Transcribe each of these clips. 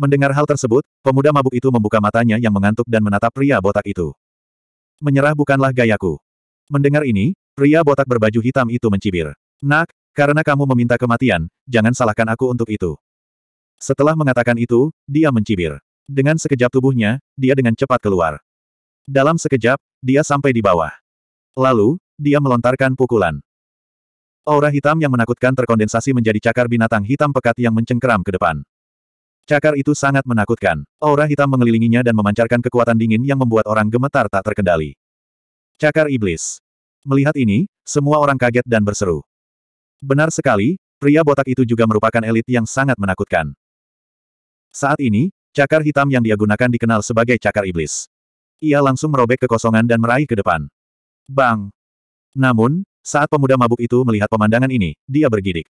Mendengar hal tersebut, pemuda mabuk itu membuka matanya yang mengantuk dan menatap pria botak itu. Menyerah bukanlah gayaku. Mendengar ini, pria botak berbaju hitam itu mencibir. Nak, karena kamu meminta kematian, jangan salahkan aku untuk itu. Setelah mengatakan itu, dia mencibir. Dengan sekejap tubuhnya, dia dengan cepat keluar. Dalam sekejap, dia sampai di bawah. Lalu, dia melontarkan pukulan. Aura hitam yang menakutkan terkondensasi menjadi cakar binatang hitam pekat yang mencengkeram ke depan. Cakar itu sangat menakutkan. Aura hitam mengelilinginya dan memancarkan kekuatan dingin yang membuat orang gemetar tak terkendali. Cakar iblis. Melihat ini, semua orang kaget dan berseru. Benar sekali, pria botak itu juga merupakan elit yang sangat menakutkan. Saat ini, cakar hitam yang dia gunakan dikenal sebagai cakar iblis. Ia langsung merobek kekosongan dan meraih ke depan. Bang! Namun, saat pemuda mabuk itu melihat pemandangan ini, dia bergidik.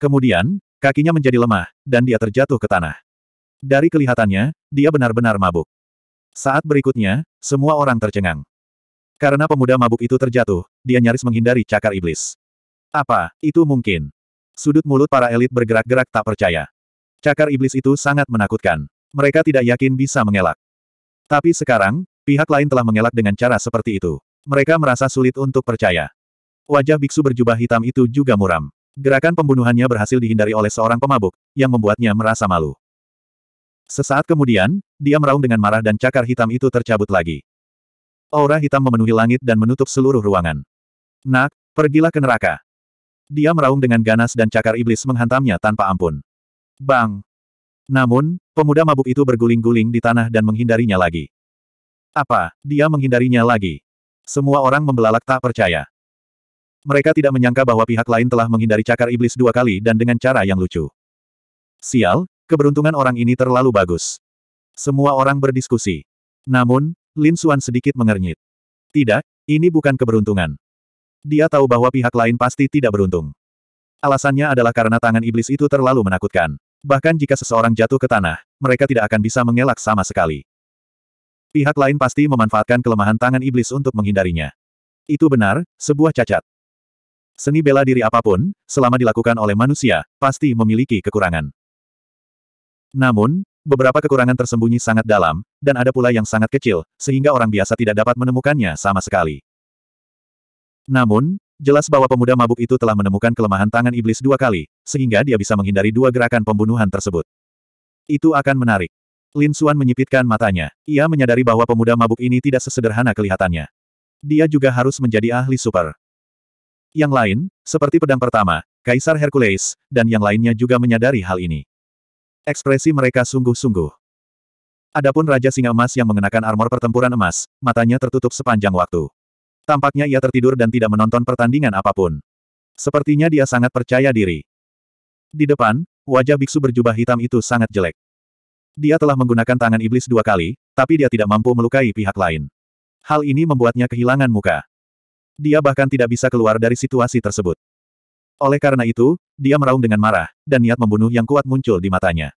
Kemudian, kakinya menjadi lemah, dan dia terjatuh ke tanah. Dari kelihatannya, dia benar-benar mabuk. Saat berikutnya, semua orang tercengang. Karena pemuda mabuk itu terjatuh, dia nyaris menghindari cakar iblis. Apa, itu mungkin? Sudut mulut para elit bergerak-gerak tak percaya. Cakar iblis itu sangat menakutkan. Mereka tidak yakin bisa mengelak. Tapi sekarang, pihak lain telah mengelak dengan cara seperti itu. Mereka merasa sulit untuk percaya. Wajah biksu berjubah hitam itu juga muram. Gerakan pembunuhannya berhasil dihindari oleh seorang pemabuk, yang membuatnya merasa malu. Sesaat kemudian, dia meraung dengan marah dan cakar hitam itu tercabut lagi. Aura hitam memenuhi langit dan menutup seluruh ruangan. Nak, pergilah ke neraka. Dia meraung dengan ganas dan cakar iblis menghantamnya tanpa ampun. Bang! Namun, pemuda mabuk itu berguling-guling di tanah dan menghindarinya lagi. Apa, dia menghindarinya lagi? Semua orang membelalak tak percaya. Mereka tidak menyangka bahwa pihak lain telah menghindari cakar iblis dua kali dan dengan cara yang lucu. Sial, Keberuntungan orang ini terlalu bagus. Semua orang berdiskusi. Namun, Lin Suan sedikit mengernyit. Tidak, ini bukan keberuntungan. Dia tahu bahwa pihak lain pasti tidak beruntung. Alasannya adalah karena tangan iblis itu terlalu menakutkan. Bahkan jika seseorang jatuh ke tanah, mereka tidak akan bisa mengelak sama sekali. Pihak lain pasti memanfaatkan kelemahan tangan iblis untuk menghindarinya. Itu benar, sebuah cacat. Seni bela diri apapun, selama dilakukan oleh manusia, pasti memiliki kekurangan. Namun, beberapa kekurangan tersembunyi sangat dalam, dan ada pula yang sangat kecil, sehingga orang biasa tidak dapat menemukannya sama sekali. Namun, jelas bahwa pemuda mabuk itu telah menemukan kelemahan tangan iblis dua kali, sehingga dia bisa menghindari dua gerakan pembunuhan tersebut. Itu akan menarik. Lin Suan menyipitkan matanya. Ia menyadari bahwa pemuda mabuk ini tidak sesederhana kelihatannya. Dia juga harus menjadi ahli super. Yang lain, seperti pedang pertama, Kaisar Hercules, dan yang lainnya juga menyadari hal ini. Ekspresi mereka sungguh-sungguh. Adapun Raja Singa Emas yang mengenakan armor pertempuran emas, matanya tertutup sepanjang waktu. Tampaknya ia tertidur dan tidak menonton pertandingan apapun. Sepertinya dia sangat percaya diri. Di depan, wajah biksu berjubah hitam itu sangat jelek. Dia telah menggunakan tangan iblis dua kali, tapi dia tidak mampu melukai pihak lain. Hal ini membuatnya kehilangan muka. Dia bahkan tidak bisa keluar dari situasi tersebut. Oleh karena itu, dia meraung dengan marah, dan niat membunuh yang kuat muncul di matanya.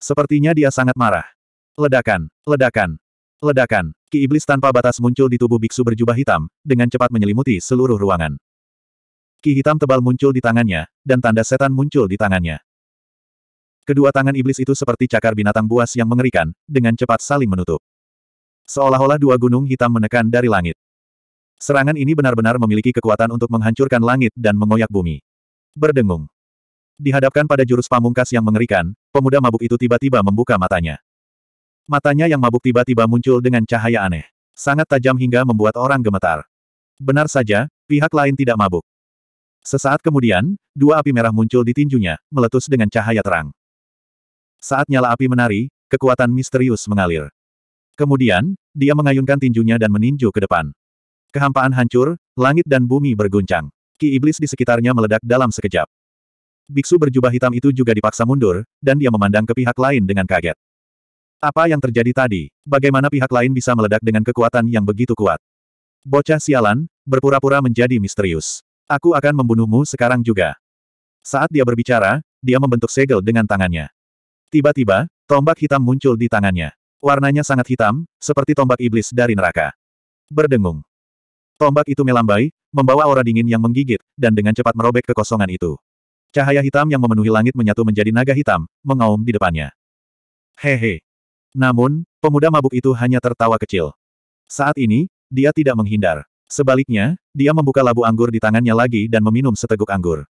Sepertinya dia sangat marah. Ledakan, ledakan, ledakan. Ki iblis tanpa batas muncul di tubuh biksu berjubah hitam, dengan cepat menyelimuti seluruh ruangan. Ki hitam tebal muncul di tangannya, dan tanda setan muncul di tangannya. Kedua tangan iblis itu seperti cakar binatang buas yang mengerikan, dengan cepat saling menutup. Seolah-olah dua gunung hitam menekan dari langit. Serangan ini benar-benar memiliki kekuatan untuk menghancurkan langit dan mengoyak bumi. Berdengung. Dihadapkan pada jurus pamungkas yang mengerikan, pemuda mabuk itu tiba-tiba membuka matanya. Matanya yang mabuk tiba-tiba muncul dengan cahaya aneh. Sangat tajam hingga membuat orang gemetar. Benar saja, pihak lain tidak mabuk. Sesaat kemudian, dua api merah muncul di tinjunya, meletus dengan cahaya terang. Saat nyala api menari, kekuatan misterius mengalir. Kemudian, dia mengayunkan tinjunya dan meninju ke depan. Kehampaan hancur, langit dan bumi berguncang. Ki iblis di sekitarnya meledak dalam sekejap. Biksu berjubah hitam itu juga dipaksa mundur, dan dia memandang ke pihak lain dengan kaget. Apa yang terjadi tadi? Bagaimana pihak lain bisa meledak dengan kekuatan yang begitu kuat? Bocah sialan, berpura-pura menjadi misterius. Aku akan membunuhmu sekarang juga. Saat dia berbicara, dia membentuk segel dengan tangannya. Tiba-tiba, tombak hitam muncul di tangannya. Warnanya sangat hitam, seperti tombak iblis dari neraka. Berdengung. Tombak itu melambai, membawa aura dingin yang menggigit, dan dengan cepat merobek kekosongan itu. Cahaya hitam yang memenuhi langit menyatu menjadi naga hitam, mengaum di depannya. Hehe. Namun, pemuda mabuk itu hanya tertawa kecil. Saat ini, dia tidak menghindar. Sebaliknya, dia membuka labu anggur di tangannya lagi dan meminum seteguk anggur.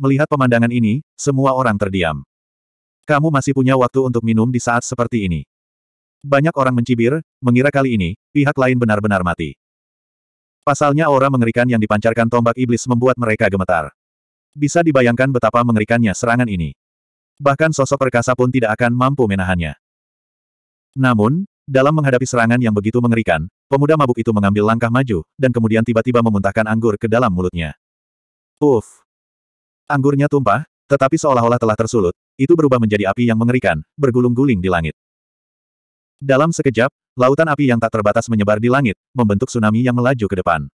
Melihat pemandangan ini, semua orang terdiam. Kamu masih punya waktu untuk minum di saat seperti ini. Banyak orang mencibir, mengira kali ini, pihak lain benar-benar mati. Pasalnya aura mengerikan yang dipancarkan tombak iblis membuat mereka gemetar. Bisa dibayangkan betapa mengerikannya serangan ini. Bahkan sosok perkasa pun tidak akan mampu menahannya. Namun, dalam menghadapi serangan yang begitu mengerikan, pemuda mabuk itu mengambil langkah maju, dan kemudian tiba-tiba memuntahkan anggur ke dalam mulutnya. Uff! Anggurnya tumpah, tetapi seolah-olah telah tersulut, itu berubah menjadi api yang mengerikan, bergulung-guling di langit. Dalam sekejap, lautan api yang tak terbatas menyebar di langit, membentuk tsunami yang melaju ke depan.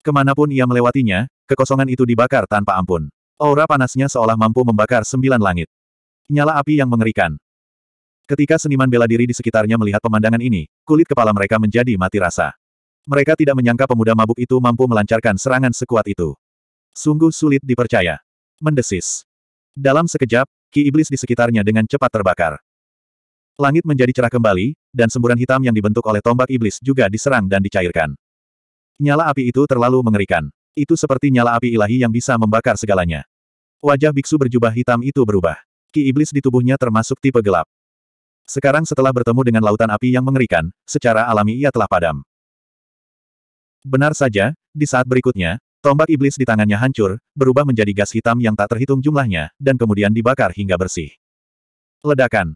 Kemanapun ia melewatinya, kekosongan itu dibakar tanpa ampun. Aura panasnya seolah mampu membakar sembilan langit. Nyala api yang mengerikan. Ketika seniman bela diri di sekitarnya melihat pemandangan ini, kulit kepala mereka menjadi mati rasa. Mereka tidak menyangka pemuda mabuk itu mampu melancarkan serangan sekuat itu. Sungguh sulit dipercaya. Mendesis. Dalam sekejap, ki iblis di sekitarnya dengan cepat terbakar. Langit menjadi cerah kembali, dan semburan hitam yang dibentuk oleh tombak iblis juga diserang dan dicairkan. Nyala api itu terlalu mengerikan. Itu seperti nyala api ilahi yang bisa membakar segalanya. Wajah biksu berjubah hitam itu berubah. Ki iblis di tubuhnya termasuk tipe gelap. Sekarang setelah bertemu dengan lautan api yang mengerikan, secara alami ia telah padam. Benar saja, di saat berikutnya, tombak iblis di tangannya hancur, berubah menjadi gas hitam yang tak terhitung jumlahnya, dan kemudian dibakar hingga bersih. Ledakan.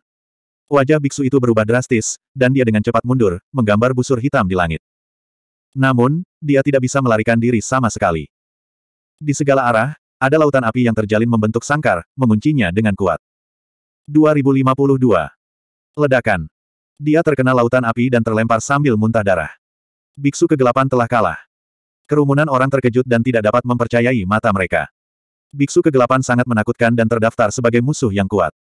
Wajah biksu itu berubah drastis, dan dia dengan cepat mundur, menggambar busur hitam di langit. Namun, dia tidak bisa melarikan diri sama sekali. Di segala arah, ada lautan api yang terjalin membentuk sangkar, menguncinya dengan kuat. 2052. Ledakan. Dia terkena lautan api dan terlempar sambil muntah darah. Biksu kegelapan telah kalah. Kerumunan orang terkejut dan tidak dapat mempercayai mata mereka. Biksu kegelapan sangat menakutkan dan terdaftar sebagai musuh yang kuat.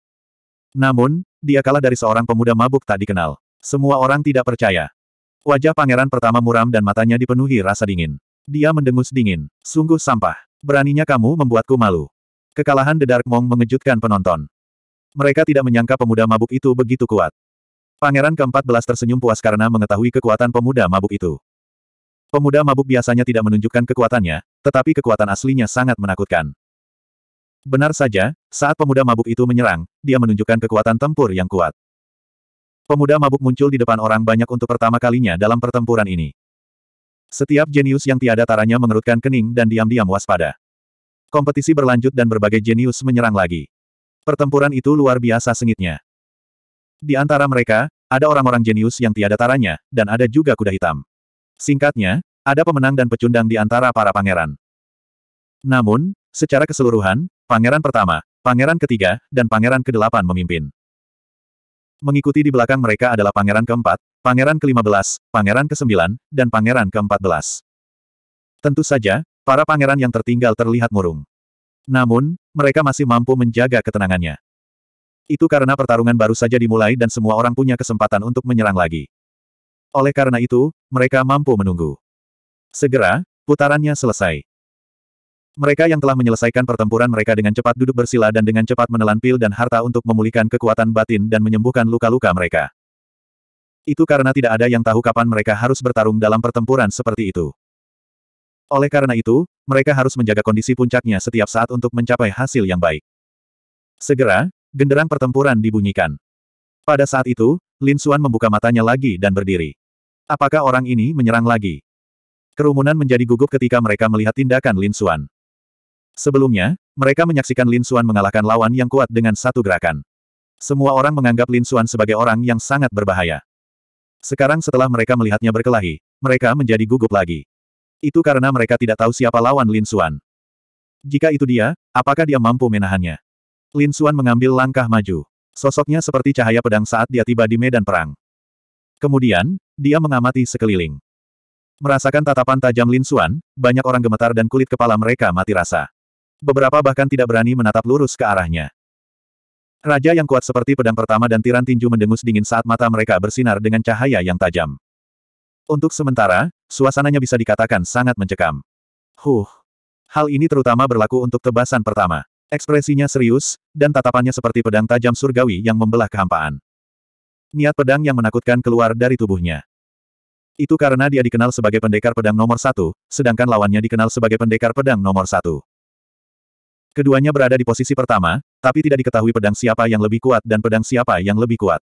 Namun, dia kalah dari seorang pemuda mabuk tak dikenal. Semua orang tidak percaya. Wajah pangeran pertama muram dan matanya dipenuhi rasa dingin. Dia mendengus dingin. Sungguh sampah. Beraninya kamu membuatku malu. Kekalahan The Dark Monk mengejutkan penonton. Mereka tidak menyangka pemuda mabuk itu begitu kuat. Pangeran ke-14 tersenyum puas karena mengetahui kekuatan pemuda mabuk itu. Pemuda mabuk biasanya tidak menunjukkan kekuatannya, tetapi kekuatan aslinya sangat menakutkan. Benar saja, saat pemuda mabuk itu menyerang, dia menunjukkan kekuatan tempur yang kuat. Pemuda mabuk muncul di depan orang banyak untuk pertama kalinya dalam pertempuran ini. Setiap jenius yang tiada taranya mengerutkan kening dan diam-diam waspada. Kompetisi berlanjut dan berbagai jenius menyerang lagi. Pertempuran itu luar biasa sengitnya. Di antara mereka, ada orang-orang jenius yang tiada taranya, dan ada juga kuda hitam. Singkatnya, ada pemenang dan pecundang di antara para pangeran. Namun, secara keseluruhan, Pangeran pertama, pangeran ketiga, dan pangeran kedelapan memimpin. Mengikuti di belakang mereka adalah pangeran keempat, pangeran kelima belas, pangeran kesembilan, dan pangeran keempat belas. Tentu saja, para pangeran yang tertinggal terlihat murung. Namun, mereka masih mampu menjaga ketenangannya. Itu karena pertarungan baru saja dimulai dan semua orang punya kesempatan untuk menyerang lagi. Oleh karena itu, mereka mampu menunggu. Segera, putarannya selesai. Mereka yang telah menyelesaikan pertempuran mereka dengan cepat duduk bersila dan dengan cepat menelan pil dan harta untuk memulihkan kekuatan batin dan menyembuhkan luka-luka mereka. Itu karena tidak ada yang tahu kapan mereka harus bertarung dalam pertempuran seperti itu. Oleh karena itu, mereka harus menjaga kondisi puncaknya setiap saat untuk mencapai hasil yang baik. Segera, genderang pertempuran dibunyikan. Pada saat itu, Lin Xuan membuka matanya lagi dan berdiri. Apakah orang ini menyerang lagi? Kerumunan menjadi gugup ketika mereka melihat tindakan Lin Xuan. Sebelumnya, mereka menyaksikan Lin Xuan mengalahkan lawan yang kuat dengan satu gerakan. Semua orang menganggap Lin Xuan sebagai orang yang sangat berbahaya. Sekarang setelah mereka melihatnya berkelahi, mereka menjadi gugup lagi. Itu karena mereka tidak tahu siapa lawan Lin Xuan. Jika itu dia, apakah dia mampu menahannya? Lin Xuan mengambil langkah maju. Sosoknya seperti cahaya pedang saat dia tiba di medan perang. Kemudian, dia mengamati sekeliling. Merasakan tatapan tajam Lin Xuan, banyak orang gemetar dan kulit kepala mereka mati rasa. Beberapa bahkan tidak berani menatap lurus ke arahnya. Raja yang kuat seperti pedang pertama dan tiran tinju mendengus dingin saat mata mereka bersinar dengan cahaya yang tajam. Untuk sementara, suasananya bisa dikatakan sangat mencekam. Huh. Hal ini terutama berlaku untuk tebasan pertama. Ekspresinya serius, dan tatapannya seperti pedang tajam surgawi yang membelah kehampaan. Niat pedang yang menakutkan keluar dari tubuhnya. Itu karena dia dikenal sebagai pendekar pedang nomor satu, sedangkan lawannya dikenal sebagai pendekar pedang nomor satu. Keduanya berada di posisi pertama, tapi tidak diketahui pedang siapa yang lebih kuat dan pedang siapa yang lebih kuat.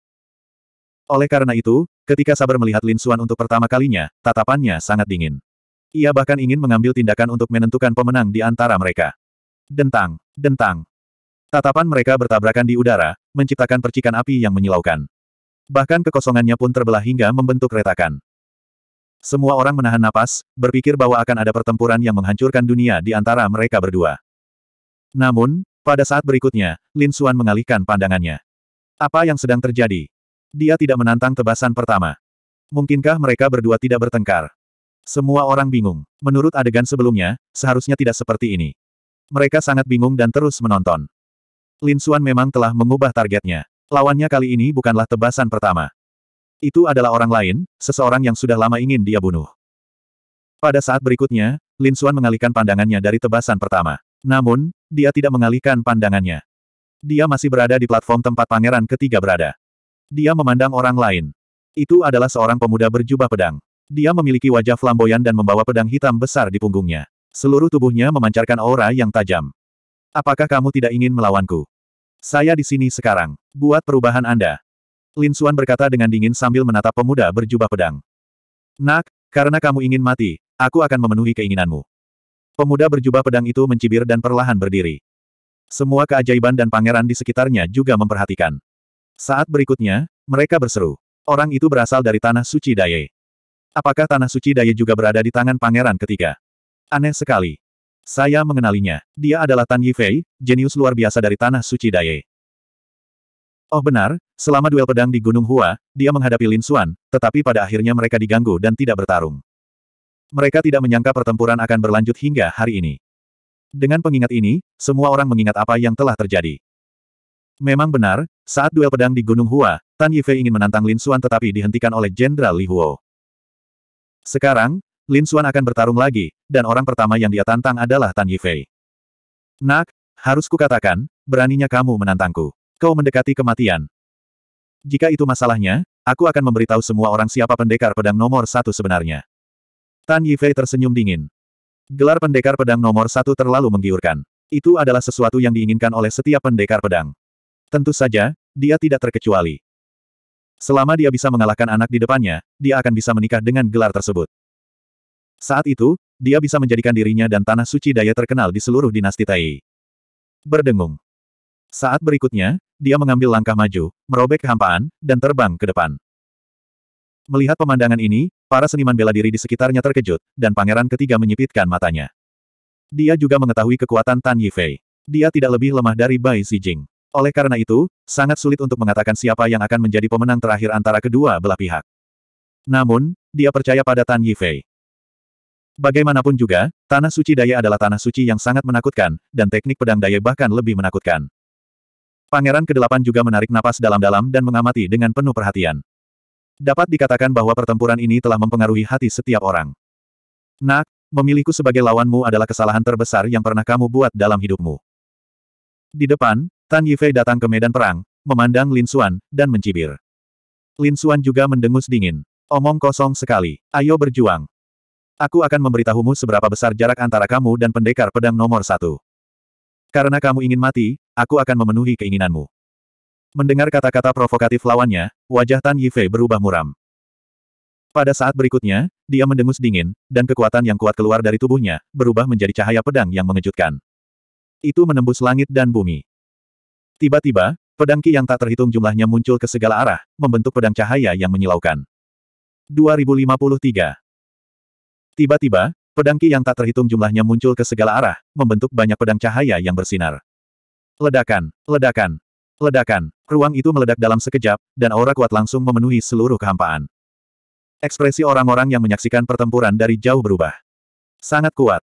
Oleh karena itu, ketika Saber melihat Lin Xuan untuk pertama kalinya, tatapannya sangat dingin. Ia bahkan ingin mengambil tindakan untuk menentukan pemenang di antara mereka. Dentang, dentang. Tatapan mereka bertabrakan di udara, menciptakan percikan api yang menyilaukan. Bahkan kekosongannya pun terbelah hingga membentuk retakan. Semua orang menahan napas, berpikir bahwa akan ada pertempuran yang menghancurkan dunia di antara mereka berdua. Namun, pada saat berikutnya, Lin Xuan mengalihkan pandangannya. Apa yang sedang terjadi? Dia tidak menantang tebasan pertama. Mungkinkah mereka berdua tidak bertengkar? Semua orang bingung. Menurut adegan sebelumnya, seharusnya tidak seperti ini. Mereka sangat bingung dan terus menonton. Lin Xuan memang telah mengubah targetnya. Lawannya kali ini bukanlah tebasan pertama. Itu adalah orang lain, seseorang yang sudah lama ingin dia bunuh. Pada saat berikutnya, Lin Xuan mengalihkan pandangannya dari tebasan pertama. Namun, dia tidak mengalihkan pandangannya. Dia masih berada di platform tempat pangeran ketiga berada. Dia memandang orang lain. Itu adalah seorang pemuda berjubah pedang. Dia memiliki wajah flamboyan dan membawa pedang hitam besar di punggungnya. Seluruh tubuhnya memancarkan aura yang tajam. Apakah kamu tidak ingin melawanku? Saya di sini sekarang. Buat perubahan Anda. Lin Xuan berkata dengan dingin sambil menatap pemuda berjubah pedang. Nak, karena kamu ingin mati, aku akan memenuhi keinginanmu. Pemuda berjubah pedang itu mencibir dan perlahan berdiri. Semua keajaiban dan pangeran di sekitarnya juga memperhatikan. Saat berikutnya, mereka berseru. Orang itu berasal dari Tanah Suci Daye. Apakah Tanah Suci Daye juga berada di tangan pangeran ketiga? Aneh sekali. Saya mengenalinya. Dia adalah Tan Yifei, jenius luar biasa dari Tanah Suci Daye. Oh benar, selama duel pedang di Gunung Hua, dia menghadapi Lin Xuan, tetapi pada akhirnya mereka diganggu dan tidak bertarung. Mereka tidak menyangka pertempuran akan berlanjut hingga hari ini. Dengan pengingat ini, semua orang mengingat apa yang telah terjadi. Memang benar, saat duel pedang di Gunung Hua, Tan Yifei ingin menantang Lin Xuan tetapi dihentikan oleh Jenderal Li Huo. Sekarang, Lin Xuan akan bertarung lagi, dan orang pertama yang dia tantang adalah Tan Yifei. Nak, harus kukatakan, beraninya kamu menantangku. Kau mendekati kematian. Jika itu masalahnya, aku akan memberitahu semua orang siapa pendekar pedang nomor satu sebenarnya. Tan Yifei tersenyum dingin. Gelar pendekar pedang nomor satu terlalu menggiurkan. Itu adalah sesuatu yang diinginkan oleh setiap pendekar pedang. Tentu saja, dia tidak terkecuali. Selama dia bisa mengalahkan anak di depannya, dia akan bisa menikah dengan gelar tersebut. Saat itu, dia bisa menjadikan dirinya dan Tanah Suci Daya terkenal di seluruh dinasti Tai. Berdengung. Saat berikutnya, dia mengambil langkah maju, merobek hampaan, dan terbang ke depan. Melihat pemandangan ini, para seniman bela diri di sekitarnya terkejut, dan pangeran ketiga menyipitkan matanya. Dia juga mengetahui kekuatan Tan Yifei. Dia tidak lebih lemah dari Bai Xijing. Oleh karena itu, sangat sulit untuk mengatakan siapa yang akan menjadi pemenang terakhir antara kedua belah pihak. Namun, dia percaya pada Tan Yifei. Bagaimanapun juga, Tanah Suci Daya adalah Tanah Suci yang sangat menakutkan, dan teknik pedang daya bahkan lebih menakutkan. Pangeran ke-8 juga menarik napas dalam-dalam dan mengamati dengan penuh perhatian. Dapat dikatakan bahwa pertempuran ini telah mempengaruhi hati setiap orang. Nak, memilihku sebagai lawanmu adalah kesalahan terbesar yang pernah kamu buat dalam hidupmu. Di depan, Tan Yifei datang ke medan perang, memandang Lin Xuan, dan mencibir. Lin Xuan juga mendengus dingin. Omong kosong sekali. Ayo berjuang. Aku akan memberitahumu seberapa besar jarak antara kamu dan pendekar pedang nomor satu. Karena kamu ingin mati, aku akan memenuhi keinginanmu. Mendengar kata-kata provokatif lawannya, wajah Tan Yifei berubah muram. Pada saat berikutnya, dia mendengus dingin, dan kekuatan yang kuat keluar dari tubuhnya, berubah menjadi cahaya pedang yang mengejutkan. Itu menembus langit dan bumi. Tiba-tiba, pedang Ki yang tak terhitung jumlahnya muncul ke segala arah, membentuk pedang cahaya yang menyilaukan. 2053 Tiba-tiba, pedang Ki yang tak terhitung jumlahnya muncul ke segala arah, membentuk banyak pedang cahaya yang bersinar. Ledakan, ledakan, Ledakan, ruang itu meledak dalam sekejap, dan aura kuat langsung memenuhi seluruh kehampaan. Ekspresi orang-orang yang menyaksikan pertempuran dari jauh berubah. Sangat kuat.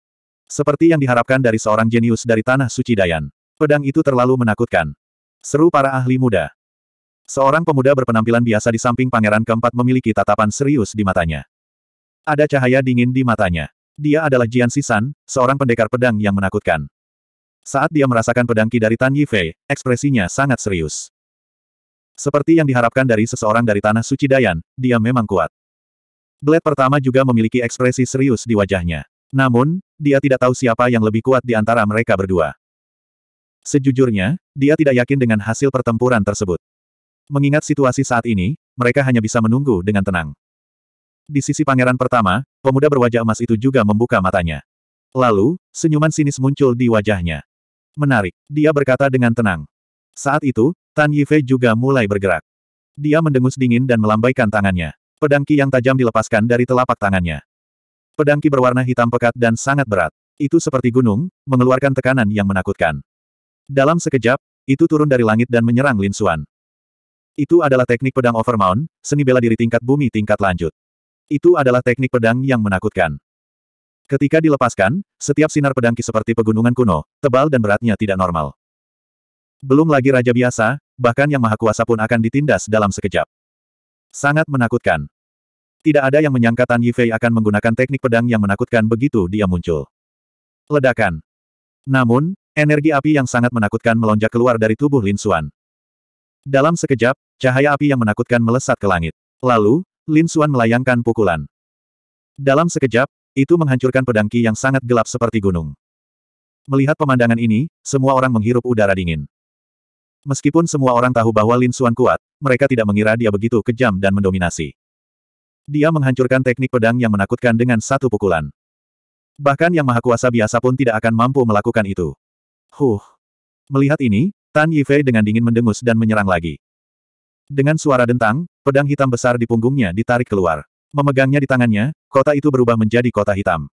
Seperti yang diharapkan dari seorang jenius dari Tanah Suci Dayan. Pedang itu terlalu menakutkan. Seru para ahli muda. Seorang pemuda berpenampilan biasa di samping pangeran keempat memiliki tatapan serius di matanya. Ada cahaya dingin di matanya. Dia adalah Jian Sisan, seorang pendekar pedang yang menakutkan. Saat dia merasakan pedang Ki dari Tan Yifei, ekspresinya sangat serius. Seperti yang diharapkan dari seseorang dari Tanah Suci Dayan, dia memang kuat. Blade pertama juga memiliki ekspresi serius di wajahnya. Namun, dia tidak tahu siapa yang lebih kuat di antara mereka berdua. Sejujurnya, dia tidak yakin dengan hasil pertempuran tersebut. Mengingat situasi saat ini, mereka hanya bisa menunggu dengan tenang. Di sisi pangeran pertama, pemuda berwajah emas itu juga membuka matanya. Lalu, senyuman sinis muncul di wajahnya. Menarik, dia berkata dengan tenang. Saat itu, Tan Yifei juga mulai bergerak. Dia mendengus dingin dan melambaikan tangannya. Pedang Qi yang tajam dilepaskan dari telapak tangannya. Pedang Qi berwarna hitam pekat dan sangat berat. Itu seperti gunung, mengeluarkan tekanan yang menakutkan. Dalam sekejap, itu turun dari langit dan menyerang Lin Xuan. Itu adalah teknik pedang overmount, seni bela diri tingkat bumi tingkat lanjut. Itu adalah teknik pedang yang menakutkan. Ketika dilepaskan, setiap sinar pedangki seperti pegunungan kuno, tebal dan beratnya tidak normal. Belum lagi raja biasa, bahkan yang maha kuasa pun akan ditindas dalam sekejap. Sangat menakutkan. Tidak ada yang menyangka Tan Yifei akan menggunakan teknik pedang yang menakutkan begitu dia muncul. Ledakan. Namun, energi api yang sangat menakutkan melonjak keluar dari tubuh Lin Xuan. Dalam sekejap, cahaya api yang menakutkan melesat ke langit. Lalu, Lin Xuan melayangkan pukulan. Dalam sekejap, itu menghancurkan pedang Ki yang sangat gelap seperti gunung. Melihat pemandangan ini, semua orang menghirup udara dingin. Meskipun semua orang tahu bahwa Lin Xuan kuat, mereka tidak mengira dia begitu kejam dan mendominasi. Dia menghancurkan teknik pedang yang menakutkan dengan satu pukulan. Bahkan yang maha kuasa biasa pun tidak akan mampu melakukan itu. Huh. Melihat ini, Tan Yifei dengan dingin mendengus dan menyerang lagi. Dengan suara dentang, pedang hitam besar di punggungnya ditarik keluar. Memegangnya di tangannya, kota itu berubah menjadi kota hitam.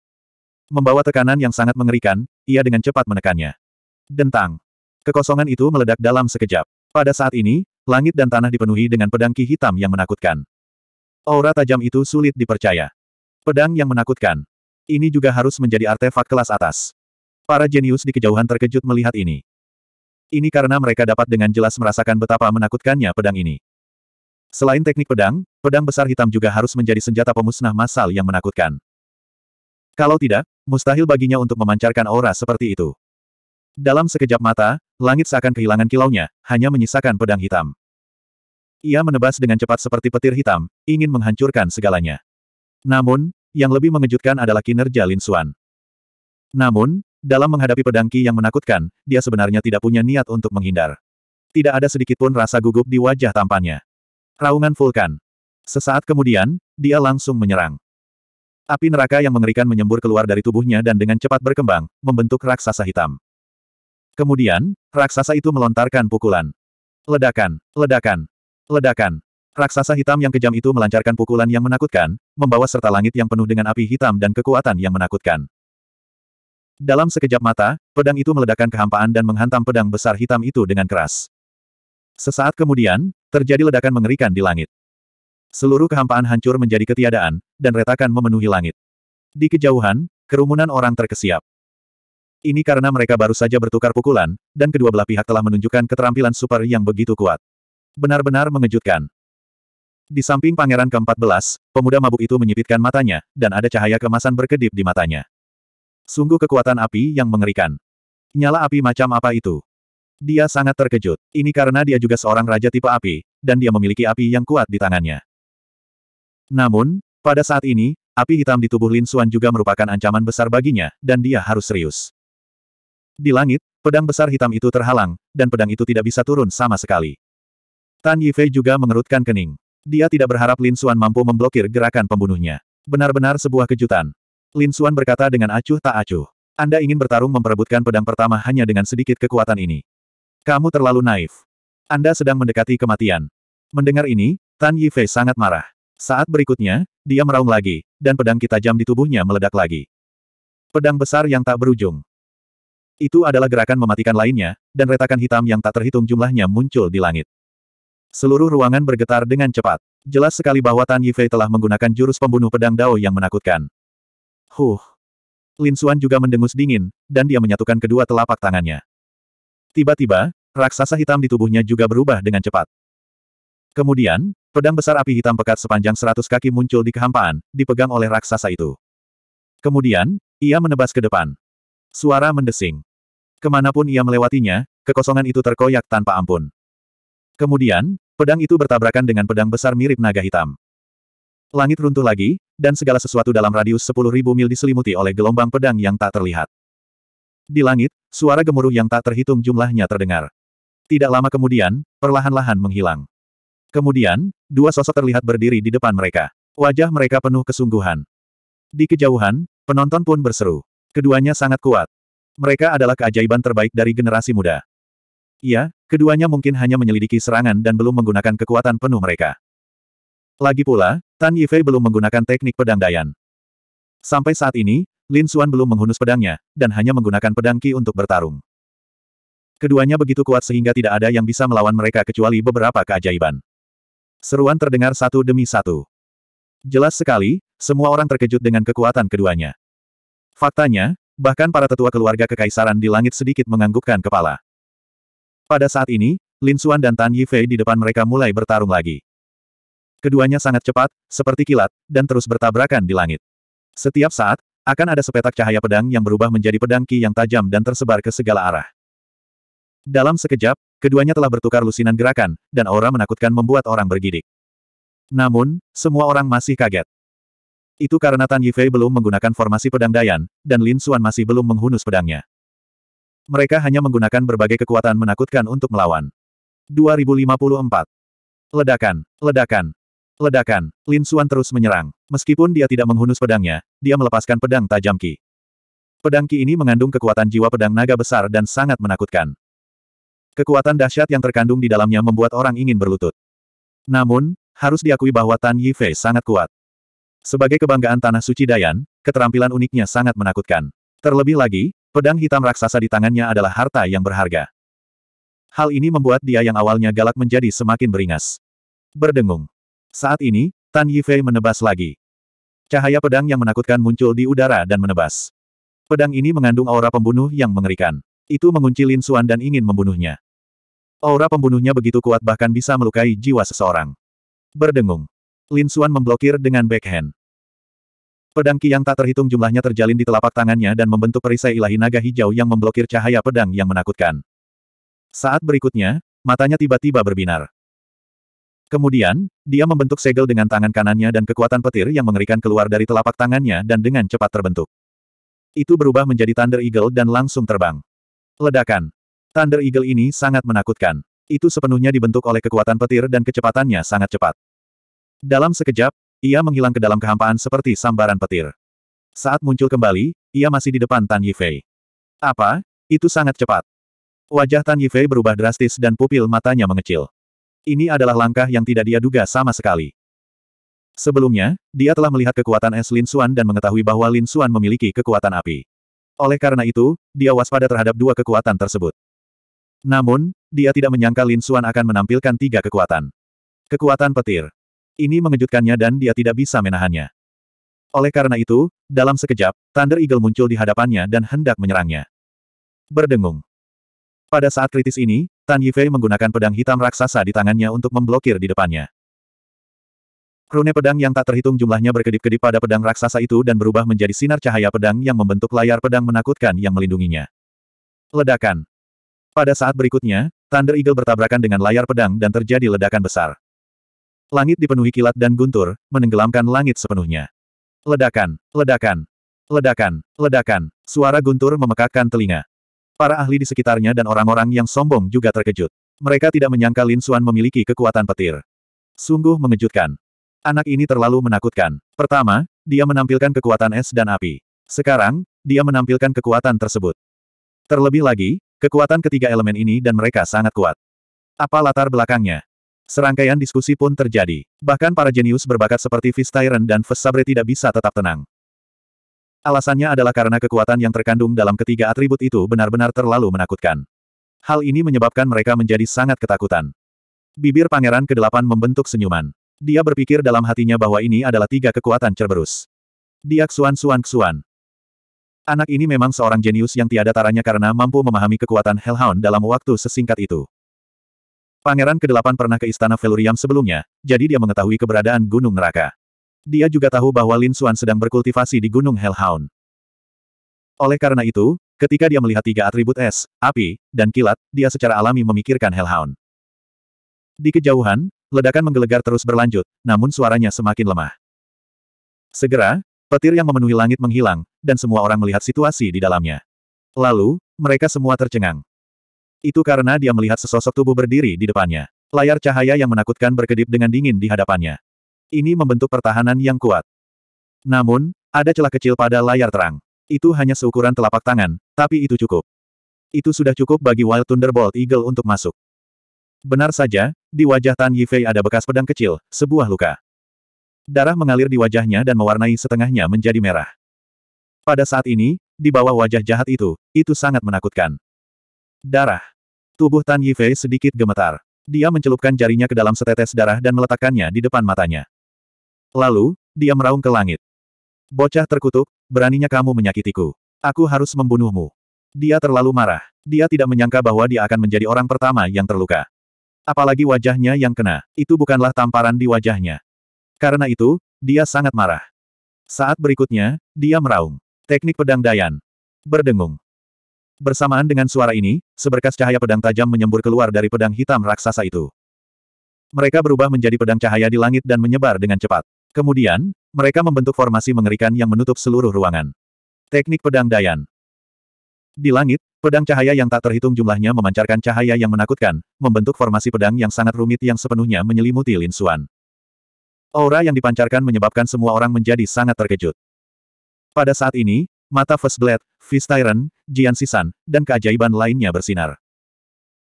Membawa tekanan yang sangat mengerikan, ia dengan cepat menekannya. Dentang. Kekosongan itu meledak dalam sekejap. Pada saat ini, langit dan tanah dipenuhi dengan pedang ki hitam yang menakutkan. Aura tajam itu sulit dipercaya. Pedang yang menakutkan. Ini juga harus menjadi artefak kelas atas. Para jenius di kejauhan terkejut melihat ini. Ini karena mereka dapat dengan jelas merasakan betapa menakutkannya pedang ini. Selain teknik pedang, pedang besar hitam juga harus menjadi senjata pemusnah massal yang menakutkan. Kalau tidak, mustahil baginya untuk memancarkan aura seperti itu. Dalam sekejap mata, langit seakan kehilangan kilaunya, hanya menyisakan pedang hitam. Ia menebas dengan cepat seperti petir hitam, ingin menghancurkan segalanya. Namun, yang lebih mengejutkan adalah kinerja Lin Xuan. Namun, dalam menghadapi pedang Qi yang menakutkan, dia sebenarnya tidak punya niat untuk menghindar. Tidak ada sedikitpun rasa gugup di wajah tampannya. Raungan vulkan. Sesaat kemudian, dia langsung menyerang. Api neraka yang mengerikan menyembur keluar dari tubuhnya dan dengan cepat berkembang, membentuk raksasa hitam. Kemudian, raksasa itu melontarkan pukulan. Ledakan, ledakan, ledakan. Raksasa hitam yang kejam itu melancarkan pukulan yang menakutkan, membawa serta langit yang penuh dengan api hitam dan kekuatan yang menakutkan. Dalam sekejap mata, pedang itu meledakkan kehampaan dan menghantam pedang besar hitam itu dengan keras. Sesaat kemudian, terjadi ledakan mengerikan di langit. Seluruh kehampaan hancur menjadi ketiadaan, dan retakan memenuhi langit. Di kejauhan, kerumunan orang terkesiap. Ini karena mereka baru saja bertukar pukulan, dan kedua belah pihak telah menunjukkan keterampilan super yang begitu kuat. Benar-benar mengejutkan. Di samping pangeran ke-14, pemuda mabuk itu menyipitkan matanya, dan ada cahaya kemasan berkedip di matanya. Sungguh kekuatan api yang mengerikan. Nyala api macam apa itu? Dia sangat terkejut. Ini karena dia juga seorang raja tipe api, dan dia memiliki api yang kuat di tangannya. Namun, pada saat ini, api hitam di tubuh Lin Xuan juga merupakan ancaman besar baginya, dan dia harus serius. Di langit, pedang besar hitam itu terhalang, dan pedang itu tidak bisa turun sama sekali. Tan Yifei juga mengerutkan kening. Dia tidak berharap Lin Xuan mampu memblokir gerakan pembunuhnya. Benar-benar sebuah kejutan. Lin Xuan berkata dengan acuh tak acuh. Anda ingin bertarung memperebutkan pedang pertama hanya dengan sedikit kekuatan ini. Kamu terlalu naif. Anda sedang mendekati kematian. Mendengar ini, Tan Yifei sangat marah. Saat berikutnya, dia meraung lagi, dan pedang kita jam di tubuhnya meledak lagi. Pedang besar yang tak berujung. Itu adalah gerakan mematikan lainnya, dan retakan hitam yang tak terhitung jumlahnya muncul di langit. Seluruh ruangan bergetar dengan cepat. Jelas sekali bahwa Tan Yifei telah menggunakan jurus pembunuh pedang Dao yang menakutkan. Huh. Lin Xuan juga mendengus dingin, dan dia menyatukan kedua telapak tangannya. Tiba-tiba, raksasa hitam di tubuhnya juga berubah dengan cepat. Kemudian, pedang besar api hitam pekat sepanjang seratus kaki muncul di kehampaan, dipegang oleh raksasa itu. Kemudian, ia menebas ke depan. Suara mendesing. Kemanapun ia melewatinya, kekosongan itu terkoyak tanpa ampun. Kemudian, pedang itu bertabrakan dengan pedang besar mirip naga hitam. Langit runtuh lagi, dan segala sesuatu dalam radius sepuluh ribu mil diselimuti oleh gelombang pedang yang tak terlihat. Di langit, suara gemuruh yang tak terhitung jumlahnya terdengar. Tidak lama kemudian, perlahan-lahan menghilang. Kemudian, dua sosok terlihat berdiri di depan mereka. Wajah mereka penuh kesungguhan. Di kejauhan, penonton pun berseru. Keduanya sangat kuat. Mereka adalah keajaiban terbaik dari generasi muda. Iya, keduanya mungkin hanya menyelidiki serangan dan belum menggunakan kekuatan penuh mereka. Lagi pula, Tan Yifei belum menggunakan teknik pedang Dayan. Sampai saat ini, Lin Xuan belum menghunus pedangnya, dan hanya menggunakan pedang Qi untuk bertarung. Keduanya begitu kuat sehingga tidak ada yang bisa melawan mereka kecuali beberapa keajaiban. Seruan terdengar satu demi satu. Jelas sekali, semua orang terkejut dengan kekuatan keduanya. Faktanya, bahkan para tetua keluarga kekaisaran di langit sedikit menganggukkan kepala. Pada saat ini, Lin Xuan dan Tan Yifei di depan mereka mulai bertarung lagi. Keduanya sangat cepat, seperti kilat, dan terus bertabrakan di langit. Setiap saat, akan ada sepetak cahaya pedang yang berubah menjadi pedang ki yang tajam dan tersebar ke segala arah. Dalam sekejap, keduanya telah bertukar lusinan gerakan, dan aura menakutkan membuat orang bergidik. Namun, semua orang masih kaget. Itu karena Tan Yifei belum menggunakan formasi pedang Dayan, dan Lin Xuan masih belum menghunus pedangnya. Mereka hanya menggunakan berbagai kekuatan menakutkan untuk melawan. 2054. Ledakan, ledakan, Ledakan, Lin Suan terus menyerang. Meskipun dia tidak menghunus pedangnya, dia melepaskan pedang tajam Ki. Pedang Ki ini mengandung kekuatan jiwa pedang naga besar dan sangat menakutkan. Kekuatan dahsyat yang terkandung di dalamnya membuat orang ingin berlutut. Namun, harus diakui bahwa Tan Yifei sangat kuat. Sebagai kebanggaan Tanah Suci Dayan, keterampilan uniknya sangat menakutkan. Terlebih lagi, pedang hitam raksasa di tangannya adalah harta yang berharga. Hal ini membuat dia yang awalnya galak menjadi semakin beringas. Berdengung. Saat ini, Tan Yifei menebas lagi. Cahaya pedang yang menakutkan muncul di udara dan menebas. Pedang ini mengandung aura pembunuh yang mengerikan. Itu mengunci Lin Xuan dan ingin membunuhnya. Aura pembunuhnya begitu kuat bahkan bisa melukai jiwa seseorang. Berdengung. Lin Xuan memblokir dengan backhand. Pedang Ki yang tak terhitung jumlahnya terjalin di telapak tangannya dan membentuk perisai ilahi naga hijau yang memblokir cahaya pedang yang menakutkan. Saat berikutnya, matanya tiba-tiba berbinar. Kemudian, dia membentuk segel dengan tangan kanannya dan kekuatan petir yang mengerikan keluar dari telapak tangannya dan dengan cepat terbentuk. Itu berubah menjadi Thunder Eagle dan langsung terbang. Ledakan. Thunder Eagle ini sangat menakutkan. Itu sepenuhnya dibentuk oleh kekuatan petir dan kecepatannya sangat cepat. Dalam sekejap, ia menghilang ke dalam kehampaan seperti sambaran petir. Saat muncul kembali, ia masih di depan Tan Yifei. Apa? Itu sangat cepat. Wajah Tan Yifei berubah drastis dan pupil matanya mengecil. Ini adalah langkah yang tidak dia duga sama sekali. Sebelumnya, dia telah melihat kekuatan es Lin Xuan dan mengetahui bahwa Lin Xuan memiliki kekuatan api. Oleh karena itu, dia waspada terhadap dua kekuatan tersebut. Namun, dia tidak menyangka Lin Xuan akan menampilkan tiga kekuatan. Kekuatan petir. Ini mengejutkannya dan dia tidak bisa menahannya. Oleh karena itu, dalam sekejap, Thunder Eagle muncul di hadapannya dan hendak menyerangnya. Berdengung. Pada saat kritis ini, Tan Yifei menggunakan pedang hitam raksasa di tangannya untuk memblokir di depannya. Rune pedang yang tak terhitung jumlahnya berkedip-kedip pada pedang raksasa itu dan berubah menjadi sinar cahaya pedang yang membentuk layar pedang menakutkan yang melindunginya. Ledakan. Pada saat berikutnya, Thunder Eagle bertabrakan dengan layar pedang dan terjadi ledakan besar. Langit dipenuhi kilat dan guntur, menenggelamkan langit sepenuhnya. Ledakan, ledakan, ledakan, ledakan. Suara guntur memekakkan telinga. Para ahli di sekitarnya dan orang-orang yang sombong juga terkejut. Mereka tidak menyangka Lin Xuan memiliki kekuatan petir. Sungguh mengejutkan. Anak ini terlalu menakutkan. Pertama, dia menampilkan kekuatan es dan api. Sekarang, dia menampilkan kekuatan tersebut. Terlebih lagi, kekuatan ketiga elemen ini dan mereka sangat kuat. Apa latar belakangnya? Serangkaian diskusi pun terjadi. Bahkan para jenius berbakat seperti Vistairen dan Vesabre tidak bisa tetap tenang. Alasannya adalah karena kekuatan yang terkandung dalam ketiga atribut itu benar-benar terlalu menakutkan. Hal ini menyebabkan mereka menjadi sangat ketakutan. Bibir pangeran kedelapan membentuk senyuman. Dia berpikir dalam hatinya bahwa ini adalah tiga kekuatan Cerberus. Dia Xuan Xuan Xuan. Anak ini memang seorang jenius yang tiada taranya karena mampu memahami kekuatan Hellhound dalam waktu sesingkat itu. Pangeran kedelapan pernah ke Istana Veluriam sebelumnya, jadi dia mengetahui keberadaan Gunung Neraka. Dia juga tahu bahwa Lin Xuan sedang berkultivasi di Gunung Hellhound. Oleh karena itu, ketika dia melihat tiga atribut es, api, dan kilat, dia secara alami memikirkan Hellhound. Di kejauhan, ledakan menggelegar terus berlanjut, namun suaranya semakin lemah. Segera, petir yang memenuhi langit menghilang, dan semua orang melihat situasi di dalamnya. Lalu, mereka semua tercengang. Itu karena dia melihat sesosok tubuh berdiri di depannya. Layar cahaya yang menakutkan berkedip dengan dingin di hadapannya. Ini membentuk pertahanan yang kuat. Namun, ada celah kecil pada layar terang. Itu hanya seukuran telapak tangan, tapi itu cukup. Itu sudah cukup bagi Wild Thunderbolt Eagle untuk masuk. Benar saja, di wajah Tan Yifei ada bekas pedang kecil, sebuah luka. Darah mengalir di wajahnya dan mewarnai setengahnya menjadi merah. Pada saat ini, di bawah wajah jahat itu, itu sangat menakutkan. Darah. Tubuh Tan Yifei sedikit gemetar. Dia mencelupkan jarinya ke dalam setetes darah dan meletakkannya di depan matanya. Lalu, dia meraung ke langit. Bocah terkutuk, beraninya kamu menyakitiku. Aku harus membunuhmu. Dia terlalu marah. Dia tidak menyangka bahwa dia akan menjadi orang pertama yang terluka. Apalagi wajahnya yang kena. Itu bukanlah tamparan di wajahnya. Karena itu, dia sangat marah. Saat berikutnya, dia meraung. Teknik pedang Dayan. Berdengung. Bersamaan dengan suara ini, seberkas cahaya pedang tajam menyembur keluar dari pedang hitam raksasa itu. Mereka berubah menjadi pedang cahaya di langit dan menyebar dengan cepat. Kemudian, mereka membentuk formasi mengerikan yang menutup seluruh ruangan. Teknik pedang Dayan. Di langit, pedang cahaya yang tak terhitung jumlahnya memancarkan cahaya yang menakutkan, membentuk formasi pedang yang sangat rumit yang sepenuhnya menyelimuti Linsuan. Aura yang dipancarkan menyebabkan semua orang menjadi sangat terkejut. Pada saat ini, mata First Fist Iron, Jian Sisan, dan keajaiban lainnya bersinar.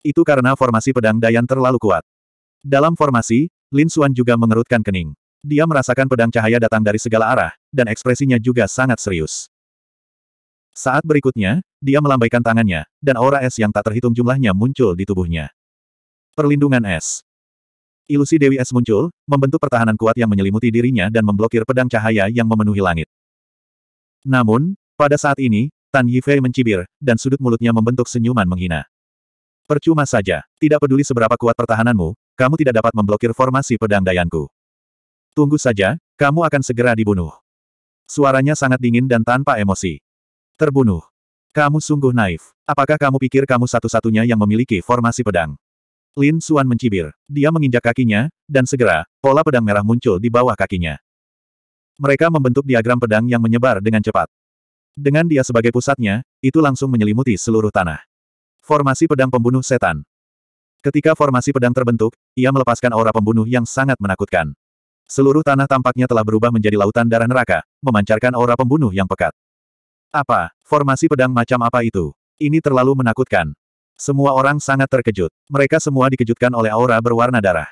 Itu karena formasi pedang Dayan terlalu kuat. Dalam formasi, Lin Xuan juga mengerutkan kening. Dia merasakan pedang cahaya datang dari segala arah, dan ekspresinya juga sangat serius. Saat berikutnya, dia melambaikan tangannya, dan aura es yang tak terhitung jumlahnya muncul di tubuhnya. Perlindungan es. Ilusi Dewi Es muncul, membentuk pertahanan kuat yang menyelimuti dirinya dan memblokir pedang cahaya yang memenuhi langit. Namun, pada saat ini, Tan Yifei mencibir, dan sudut mulutnya membentuk senyuman menghina. Percuma saja, tidak peduli seberapa kuat pertahananmu, kamu tidak dapat memblokir formasi pedang dayanku. Tunggu saja, kamu akan segera dibunuh. Suaranya sangat dingin dan tanpa emosi. Terbunuh. Kamu sungguh naif. Apakah kamu pikir kamu satu-satunya yang memiliki formasi pedang? Lin Suan mencibir. Dia menginjak kakinya, dan segera, pola pedang merah muncul di bawah kakinya. Mereka membentuk diagram pedang yang menyebar dengan cepat. Dengan dia sebagai pusatnya, itu langsung menyelimuti seluruh tanah. Formasi pedang pembunuh setan. Ketika formasi pedang terbentuk, ia melepaskan aura pembunuh yang sangat menakutkan. Seluruh tanah tampaknya telah berubah menjadi lautan darah neraka, memancarkan aura pembunuh yang pekat. Apa, formasi pedang macam apa itu? Ini terlalu menakutkan. Semua orang sangat terkejut. Mereka semua dikejutkan oleh aura berwarna darah.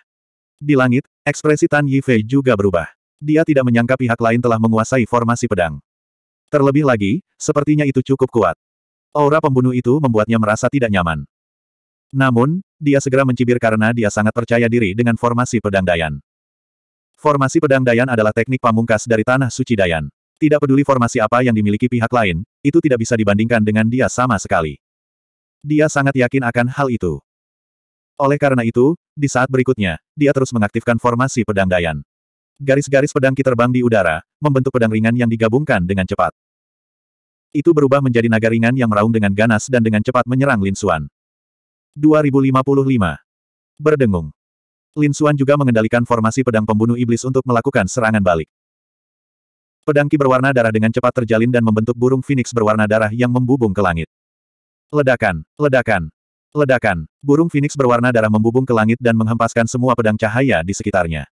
Di langit, ekspresi Tan Yifei juga berubah. Dia tidak menyangka pihak lain telah menguasai formasi pedang. Terlebih lagi, sepertinya itu cukup kuat. Aura pembunuh itu membuatnya merasa tidak nyaman. Namun, dia segera mencibir karena dia sangat percaya diri dengan formasi pedang Dayan. Formasi pedang Dayan adalah teknik pamungkas dari tanah suci Dayan. Tidak peduli formasi apa yang dimiliki pihak lain, itu tidak bisa dibandingkan dengan dia sama sekali. Dia sangat yakin akan hal itu. Oleh karena itu, di saat berikutnya, dia terus mengaktifkan formasi pedang Dayan. Garis-garis pedang kiterbang di udara, membentuk pedang ringan yang digabungkan dengan cepat. Itu berubah menjadi naga ringan yang meraung dengan ganas dan dengan cepat menyerang Lin Xuan. 2055. Berdengung. Lin Xuan juga mengendalikan formasi pedang pembunuh iblis untuk melakukan serangan balik. Pedangki berwarna darah dengan cepat terjalin dan membentuk burung phoenix berwarna darah yang membubung ke langit. Ledakan, ledakan, ledakan. Burung phoenix berwarna darah membubung ke langit dan menghempaskan semua pedang cahaya di sekitarnya.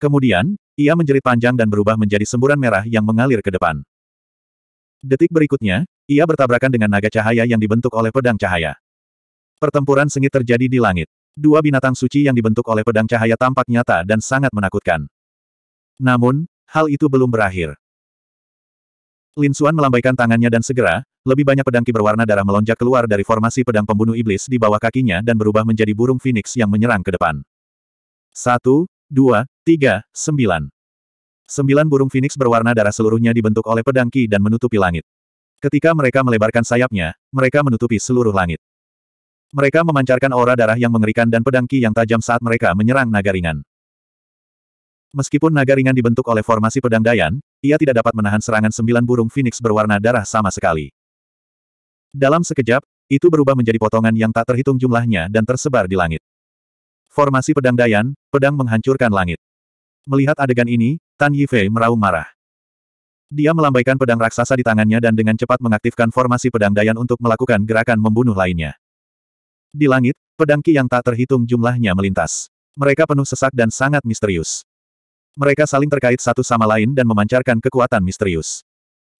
Kemudian, ia menjerit panjang dan berubah menjadi semburan merah yang mengalir ke depan. Detik berikutnya, ia bertabrakan dengan naga cahaya yang dibentuk oleh pedang cahaya. Pertempuran sengit terjadi di langit. Dua binatang suci yang dibentuk oleh pedang cahaya tampak nyata dan sangat menakutkan. Namun, hal itu belum berakhir. Lin Xuan melambaikan tangannya dan segera, lebih banyak pedang ki berwarna darah melonjak keluar dari formasi pedang pembunuh iblis di bawah kakinya dan berubah menjadi burung phoenix yang menyerang ke depan. Satu, dua, tiga, sembilan. Sembilan burung phoenix berwarna darah seluruhnya dibentuk oleh pedang ki dan menutupi langit. Ketika mereka melebarkan sayapnya, mereka menutupi seluruh langit. Mereka memancarkan aura darah yang mengerikan dan pedang ki yang tajam saat mereka menyerang naga ringan. Meskipun naga ringan dibentuk oleh formasi pedang Dayan, ia tidak dapat menahan serangan sembilan burung phoenix berwarna darah sama sekali. Dalam sekejap, itu berubah menjadi potongan yang tak terhitung jumlahnya dan tersebar di langit. Formasi pedang Dayan, pedang menghancurkan langit. Melihat adegan ini, Tan Yifei meraung marah. Dia melambaikan pedang raksasa di tangannya dan dengan cepat mengaktifkan formasi pedang Dayan untuk melakukan gerakan membunuh lainnya. Di langit, pedangki yang tak terhitung jumlahnya melintas. Mereka penuh sesak dan sangat misterius. Mereka saling terkait satu sama lain dan memancarkan kekuatan misterius.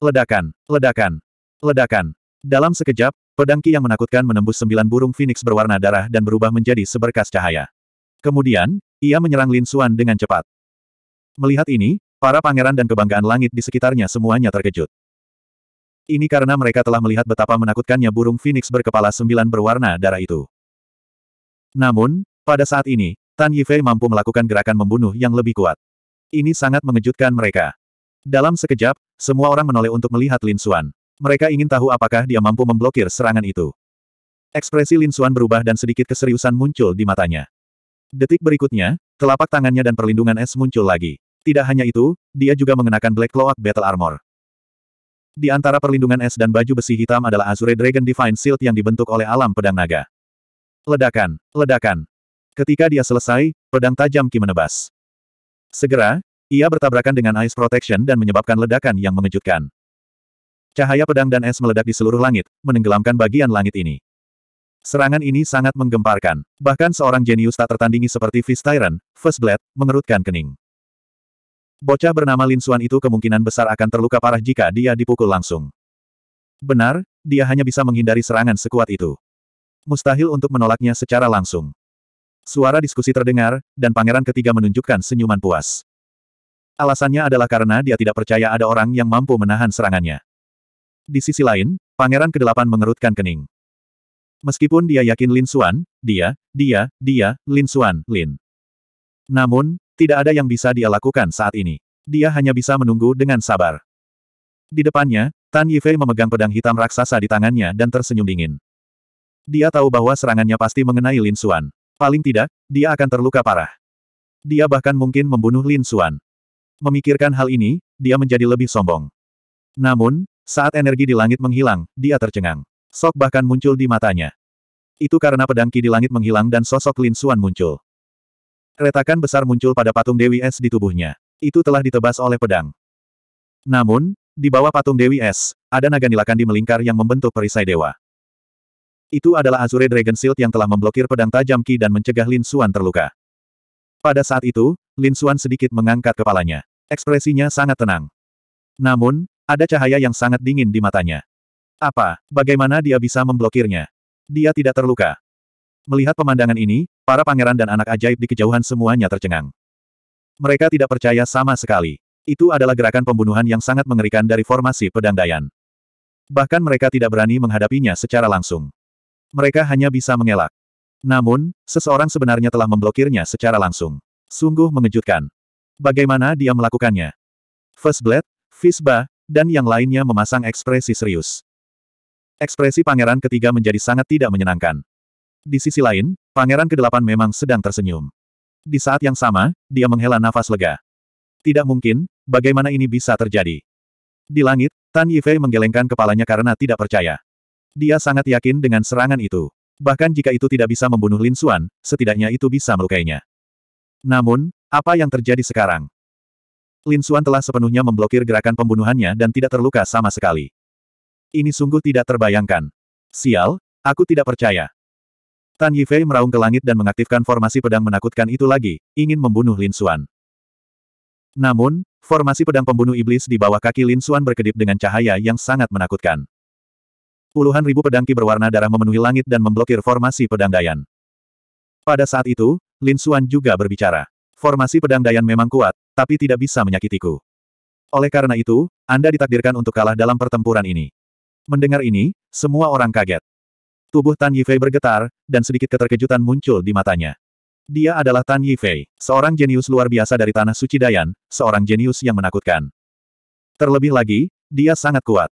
Ledakan, ledakan, ledakan. Dalam sekejap, pedangki yang menakutkan menembus sembilan burung phoenix berwarna darah dan berubah menjadi seberkas cahaya. Kemudian, ia menyerang Lin Xuan dengan cepat. Melihat ini, para pangeran dan kebanggaan langit di sekitarnya semuanya terkejut. Ini karena mereka telah melihat betapa menakutkannya burung Phoenix berkepala sembilan berwarna darah itu. Namun, pada saat ini, Tan Yifei mampu melakukan gerakan membunuh yang lebih kuat. Ini sangat mengejutkan mereka. Dalam sekejap, semua orang menoleh untuk melihat Lin Xuan. Mereka ingin tahu apakah dia mampu memblokir serangan itu. Ekspresi Lin Xuan berubah dan sedikit keseriusan muncul di matanya. Detik berikutnya, telapak tangannya dan perlindungan es muncul lagi. Tidak hanya itu, dia juga mengenakan Black Cloak Battle Armor. Di antara perlindungan es dan baju besi hitam adalah Azure Dragon Divine Shield yang dibentuk oleh alam pedang naga. Ledakan, ledakan. Ketika dia selesai, pedang tajam Ki menebas. Segera, ia bertabrakan dengan Ice Protection dan menyebabkan ledakan yang mengejutkan. Cahaya pedang dan es meledak di seluruh langit, menenggelamkan bagian langit ini. Serangan ini sangat menggemparkan. Bahkan seorang jenius tak tertandingi seperti Fist Tyrant, First Blade, mengerutkan kening. Bocah bernama Lin Suan itu kemungkinan besar akan terluka parah jika dia dipukul langsung. Benar, dia hanya bisa menghindari serangan sekuat itu. Mustahil untuk menolaknya secara langsung. Suara diskusi terdengar, dan pangeran ketiga menunjukkan senyuman puas. Alasannya adalah karena dia tidak percaya ada orang yang mampu menahan serangannya. Di sisi lain, pangeran kedelapan mengerutkan kening. Meskipun dia yakin Lin Suan, dia, dia, dia, Lin Suan, Lin. Namun, tidak ada yang bisa dia lakukan saat ini. Dia hanya bisa menunggu dengan sabar. Di depannya, Tan Yifei memegang pedang hitam raksasa di tangannya dan tersenyum dingin. Dia tahu bahwa serangannya pasti mengenai Lin Xuan. Paling tidak, dia akan terluka parah. Dia bahkan mungkin membunuh Lin Xuan. Memikirkan hal ini, dia menjadi lebih sombong. Namun, saat energi di langit menghilang, dia tercengang. Sok bahkan muncul di matanya. Itu karena pedang ki di langit menghilang dan sosok Lin Xuan muncul. Retakan besar muncul pada patung Dewi Es di tubuhnya. Itu telah ditebas oleh pedang. Namun, di bawah patung Dewi Es, ada naga nilakan di melingkar yang membentuk perisai dewa. Itu adalah Azure Dragon Shield yang telah memblokir pedang tajam Ki dan mencegah Lin Xuan terluka. Pada saat itu, Lin Xuan sedikit mengangkat kepalanya. Ekspresinya sangat tenang. Namun, ada cahaya yang sangat dingin di matanya. Apa, bagaimana dia bisa memblokirnya? Dia tidak terluka. Melihat pemandangan ini, para pangeran dan anak ajaib di kejauhan semuanya tercengang. Mereka tidak percaya sama sekali. Itu adalah gerakan pembunuhan yang sangat mengerikan dari formasi pedang Dayan. Bahkan mereka tidak berani menghadapinya secara langsung. Mereka hanya bisa mengelak. Namun, seseorang sebenarnya telah memblokirnya secara langsung. Sungguh mengejutkan. Bagaimana dia melakukannya? First Blade, Fisba, dan yang lainnya memasang ekspresi serius. Ekspresi pangeran ketiga menjadi sangat tidak menyenangkan. Di sisi lain, Pangeran Kedelapan memang sedang tersenyum. Di saat yang sama, dia menghela nafas lega. Tidak mungkin, bagaimana ini bisa terjadi? Di langit, Tan Yifei menggelengkan kepalanya karena tidak percaya. Dia sangat yakin dengan serangan itu. Bahkan jika itu tidak bisa membunuh Lin Xuan, setidaknya itu bisa melukainya. Namun, apa yang terjadi sekarang? Lin Xuan telah sepenuhnya memblokir gerakan pembunuhannya dan tidak terluka sama sekali. Ini sungguh tidak terbayangkan. Sial, aku tidak percaya. Tan Yifei meraung ke langit dan mengaktifkan formasi pedang menakutkan itu lagi, ingin membunuh Lin Xuan. Namun, formasi pedang pembunuh iblis di bawah kaki Lin Xuan berkedip dengan cahaya yang sangat menakutkan. Puluhan ribu pedang ki berwarna darah memenuhi langit dan memblokir formasi pedang Dayan. Pada saat itu, Lin Xuan juga berbicara. Formasi pedang Dayan memang kuat, tapi tidak bisa menyakitiku. Oleh karena itu, Anda ditakdirkan untuk kalah dalam pertempuran ini. Mendengar ini, semua orang kaget. Tubuh Tan Yifei bergetar, dan sedikit keterkejutan muncul di matanya. Dia adalah Tan Yifei, seorang jenius luar biasa dari Tanah Suci Dayan, seorang jenius yang menakutkan. Terlebih lagi, dia sangat kuat.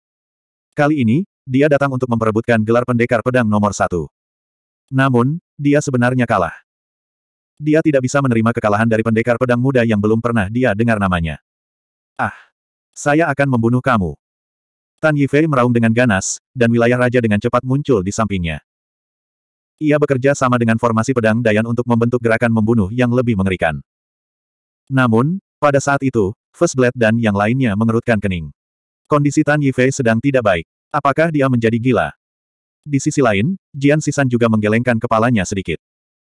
Kali ini, dia datang untuk memperebutkan gelar pendekar pedang nomor satu. Namun, dia sebenarnya kalah. Dia tidak bisa menerima kekalahan dari pendekar pedang muda yang belum pernah dia dengar namanya. Ah! Saya akan membunuh kamu. Tan Yifei meraung dengan ganas, dan wilayah raja dengan cepat muncul di sampingnya. Ia bekerja sama dengan formasi pedang Dayan untuk membentuk gerakan membunuh yang lebih mengerikan. Namun, pada saat itu, First Blade dan yang lainnya mengerutkan kening. Kondisi Tan Yifei sedang tidak baik. Apakah dia menjadi gila? Di sisi lain, Jian Sisan juga menggelengkan kepalanya sedikit.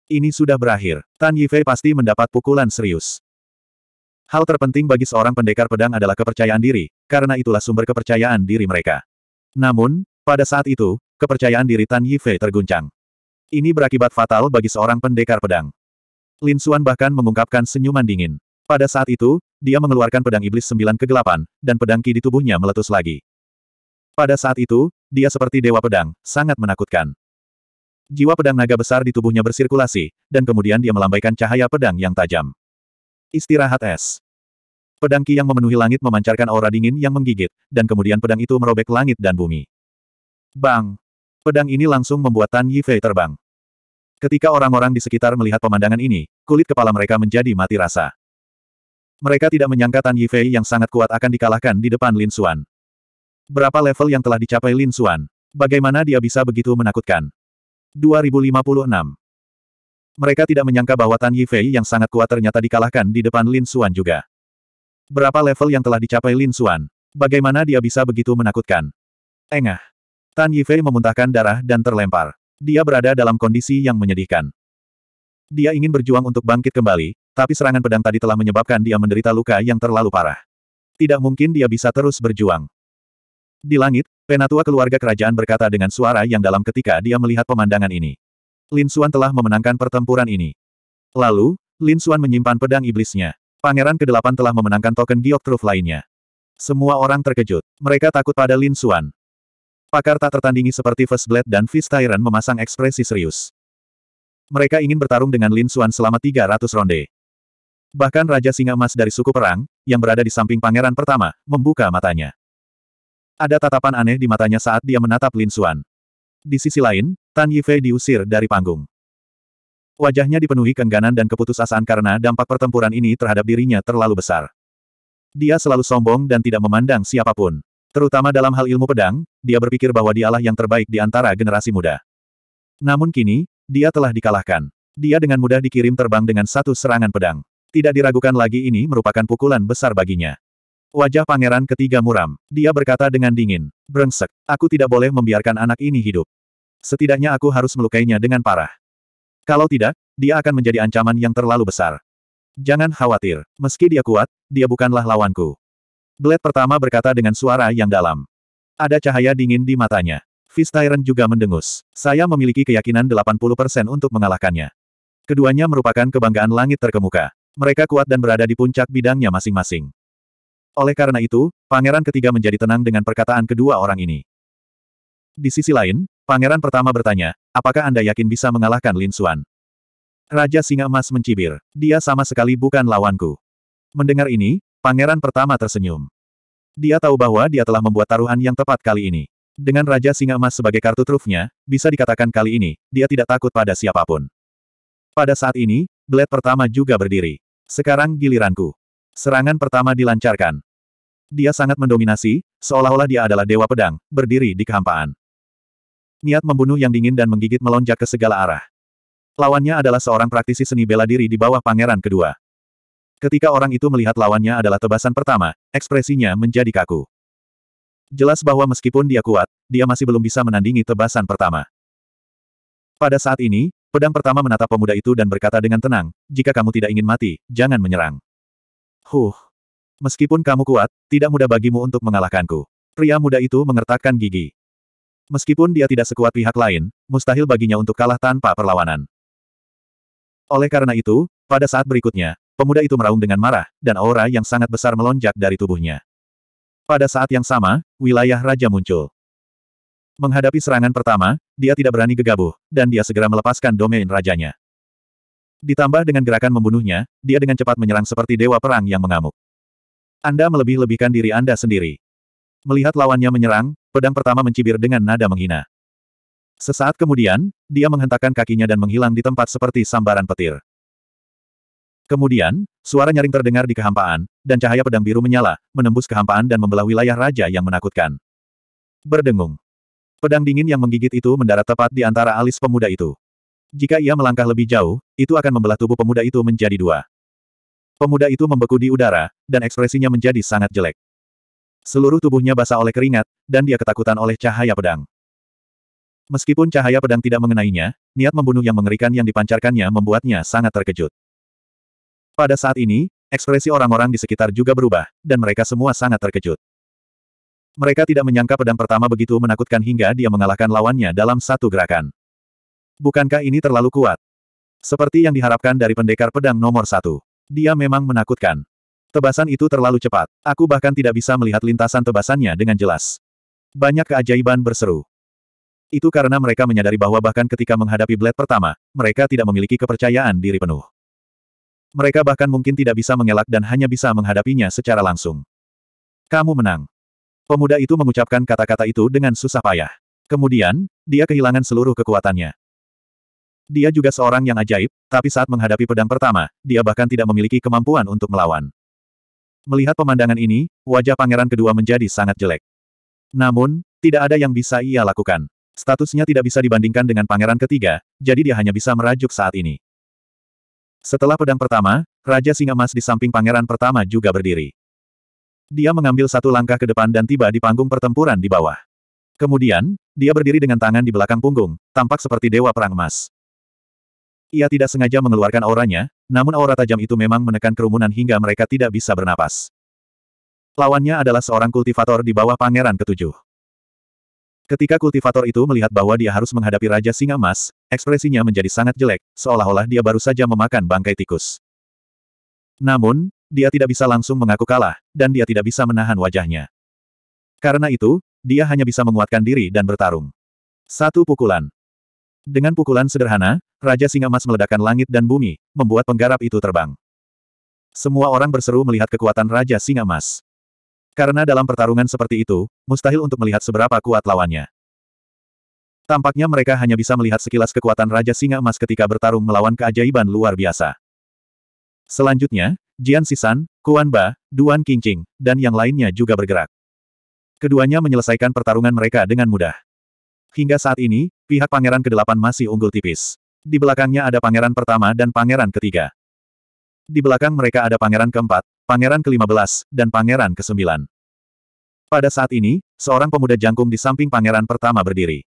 Ini sudah berakhir. Tan Yifei pasti mendapat pukulan serius. Hal terpenting bagi seorang pendekar pedang adalah kepercayaan diri, karena itulah sumber kepercayaan diri mereka. Namun, pada saat itu, kepercayaan diri Tan Yifei terguncang. Ini berakibat fatal bagi seorang pendekar pedang. Lin Xuan bahkan mengungkapkan senyuman dingin. Pada saat itu, dia mengeluarkan pedang iblis sembilan kegelapan, dan pedang ki di tubuhnya meletus lagi. Pada saat itu, dia seperti dewa pedang, sangat menakutkan. Jiwa pedang naga besar di tubuhnya bersirkulasi, dan kemudian dia melambaikan cahaya pedang yang tajam. Istirahat es. Pedang Ki yang memenuhi langit memancarkan aura dingin yang menggigit, dan kemudian pedang itu merobek langit dan bumi. Bang! Pedang ini langsung membuat Tan Yifei terbang. Ketika orang-orang di sekitar melihat pemandangan ini, kulit kepala mereka menjadi mati rasa. Mereka tidak menyangka Tan Yifei yang sangat kuat akan dikalahkan di depan Lin Xuan. Berapa level yang telah dicapai Lin Xuan? Bagaimana dia bisa begitu menakutkan? 2056 mereka tidak menyangka bahwa Tan Yifei yang sangat kuat ternyata dikalahkan di depan Lin Xuan juga. Berapa level yang telah dicapai Lin Xuan? Bagaimana dia bisa begitu menakutkan? Engah. Tan Yifei memuntahkan darah dan terlempar. Dia berada dalam kondisi yang menyedihkan. Dia ingin berjuang untuk bangkit kembali, tapi serangan pedang tadi telah menyebabkan dia menderita luka yang terlalu parah. Tidak mungkin dia bisa terus berjuang. Di langit, penatua keluarga kerajaan berkata dengan suara yang dalam ketika dia melihat pemandangan ini. Lin Xuan telah memenangkan pertempuran ini. Lalu, Lin Xuan menyimpan pedang iblisnya. Pangeran ke-8 telah memenangkan token giok truf lainnya. Semua orang terkejut. Mereka takut pada Lin Xuan. Pakar tak tertandingi seperti First Blade dan Fist Tyrant memasang ekspresi serius. Mereka ingin bertarung dengan Lin Xuan selama 300 ronde. Bahkan Raja Singa Emas dari suku Perang, yang berada di samping pangeran pertama, membuka matanya. Ada tatapan aneh di matanya saat dia menatap Lin Xuan. Di sisi lain, Tan Yifei diusir dari panggung. Wajahnya dipenuhi kengganan dan keputusasaan karena dampak pertempuran ini terhadap dirinya terlalu besar. Dia selalu sombong dan tidak memandang siapapun. Terutama dalam hal ilmu pedang, dia berpikir bahwa dialah yang terbaik di antara generasi muda. Namun kini, dia telah dikalahkan. Dia dengan mudah dikirim terbang dengan satu serangan pedang. Tidak diragukan lagi ini merupakan pukulan besar baginya. Wajah pangeran ketiga muram. Dia berkata dengan dingin. Brengsek, aku tidak boleh membiarkan anak ini hidup. Setidaknya aku harus melukainya dengan parah. Kalau tidak, dia akan menjadi ancaman yang terlalu besar. Jangan khawatir, meski dia kuat, dia bukanlah lawanku. Blade pertama berkata dengan suara yang dalam. Ada cahaya dingin di matanya. Tyrant juga mendengus. Saya memiliki keyakinan 80% untuk mengalahkannya. Keduanya merupakan kebanggaan langit terkemuka. Mereka kuat dan berada di puncak bidangnya masing-masing. Oleh karena itu, pangeran ketiga menjadi tenang dengan perkataan kedua orang ini. Di sisi lain, Pangeran pertama bertanya, apakah Anda yakin bisa mengalahkan Lin Xuan? Raja Singa Emas mencibir, dia sama sekali bukan lawanku. Mendengar ini, pangeran pertama tersenyum. Dia tahu bahwa dia telah membuat taruhan yang tepat kali ini. Dengan Raja Singa Emas sebagai kartu trufnya, bisa dikatakan kali ini, dia tidak takut pada siapapun. Pada saat ini, Blade pertama juga berdiri. Sekarang giliranku. Serangan pertama dilancarkan. Dia sangat mendominasi, seolah-olah dia adalah dewa pedang, berdiri di kehampaan. Niat membunuh yang dingin dan menggigit melonjak ke segala arah. Lawannya adalah seorang praktisi seni bela diri di bawah pangeran kedua. Ketika orang itu melihat lawannya adalah tebasan pertama, ekspresinya menjadi kaku. Jelas bahwa meskipun dia kuat, dia masih belum bisa menandingi tebasan pertama. Pada saat ini, pedang pertama menatap pemuda itu dan berkata dengan tenang, jika kamu tidak ingin mati, jangan menyerang. Huh. Meskipun kamu kuat, tidak mudah bagimu untuk mengalahkanku. Pria muda itu mengertakkan gigi. Meskipun dia tidak sekuat pihak lain, mustahil baginya untuk kalah tanpa perlawanan. Oleh karena itu, pada saat berikutnya, pemuda itu meraung dengan marah, dan aura yang sangat besar melonjak dari tubuhnya. Pada saat yang sama, wilayah raja muncul. Menghadapi serangan pertama, dia tidak berani gegabah, dan dia segera melepaskan domain rajanya. Ditambah dengan gerakan membunuhnya, dia dengan cepat menyerang seperti dewa perang yang mengamuk. Anda melebih-lebihkan diri Anda sendiri. Melihat lawannya menyerang, Pedang pertama mencibir dengan nada menghina. Sesaat kemudian, dia menghentakkan kakinya dan menghilang di tempat seperti sambaran petir. Kemudian, suara nyaring terdengar di kehampaan, dan cahaya pedang biru menyala, menembus kehampaan dan membelah wilayah raja yang menakutkan. Berdengung. Pedang dingin yang menggigit itu mendarat tepat di antara alis pemuda itu. Jika ia melangkah lebih jauh, itu akan membelah tubuh pemuda itu menjadi dua. Pemuda itu membeku di udara, dan ekspresinya menjadi sangat jelek. Seluruh tubuhnya basah oleh keringat, dan dia ketakutan oleh cahaya pedang. Meskipun cahaya pedang tidak mengenainya, niat membunuh yang mengerikan yang dipancarkannya membuatnya sangat terkejut. Pada saat ini, ekspresi orang-orang di sekitar juga berubah, dan mereka semua sangat terkejut. Mereka tidak menyangka pedang pertama begitu menakutkan hingga dia mengalahkan lawannya dalam satu gerakan. Bukankah ini terlalu kuat? Seperti yang diharapkan dari pendekar pedang nomor satu. Dia memang menakutkan. Tebasan itu terlalu cepat. Aku bahkan tidak bisa melihat lintasan tebasannya dengan jelas. Banyak keajaiban berseru. Itu karena mereka menyadari bahwa bahkan ketika menghadapi Blade pertama, mereka tidak memiliki kepercayaan diri penuh. Mereka bahkan mungkin tidak bisa mengelak dan hanya bisa menghadapinya secara langsung. Kamu menang. Pemuda itu mengucapkan kata-kata itu dengan susah payah. Kemudian, dia kehilangan seluruh kekuatannya. Dia juga seorang yang ajaib, tapi saat menghadapi pedang pertama, dia bahkan tidak memiliki kemampuan untuk melawan. Melihat pemandangan ini, wajah pangeran kedua menjadi sangat jelek. Namun, tidak ada yang bisa ia lakukan. Statusnya tidak bisa dibandingkan dengan pangeran ketiga, jadi dia hanya bisa merajuk saat ini. Setelah pedang pertama, Raja Singa Emas di samping pangeran pertama juga berdiri. Dia mengambil satu langkah ke depan dan tiba di panggung pertempuran di bawah. Kemudian, dia berdiri dengan tangan di belakang punggung, tampak seperti dewa perang emas. Ia tidak sengaja mengeluarkan auranya, namun aura tajam itu memang menekan kerumunan hingga mereka tidak bisa bernapas. Lawannya adalah seorang kultivator di bawah pangeran ketujuh. Ketika kultivator itu melihat bahwa dia harus menghadapi Raja Singa Emas, ekspresinya menjadi sangat jelek, seolah-olah dia baru saja memakan bangkai tikus. Namun, dia tidak bisa langsung mengaku kalah, dan dia tidak bisa menahan wajahnya. Karena itu, dia hanya bisa menguatkan diri dan bertarung. Satu pukulan. Dengan pukulan sederhana, Raja Singa Emas meledakkan langit dan bumi, membuat penggarap itu terbang. Semua orang berseru melihat kekuatan Raja Singa Emas. Karena dalam pertarungan seperti itu, mustahil untuk melihat seberapa kuat lawannya. Tampaknya mereka hanya bisa melihat sekilas kekuatan Raja Singa Emas ketika bertarung melawan keajaiban luar biasa. Selanjutnya, Jian Sisan, Kuan Ba, Duan Qingqing, dan yang lainnya juga bergerak. Keduanya menyelesaikan pertarungan mereka dengan mudah. Hingga saat ini, pihak pangeran ke-8 masih unggul tipis. Di belakangnya ada pangeran pertama dan pangeran ketiga. Di belakang mereka ada pangeran keempat, pangeran ke-15, dan pangeran ke-9. Pada saat ini, seorang pemuda jangkung di samping pangeran pertama berdiri.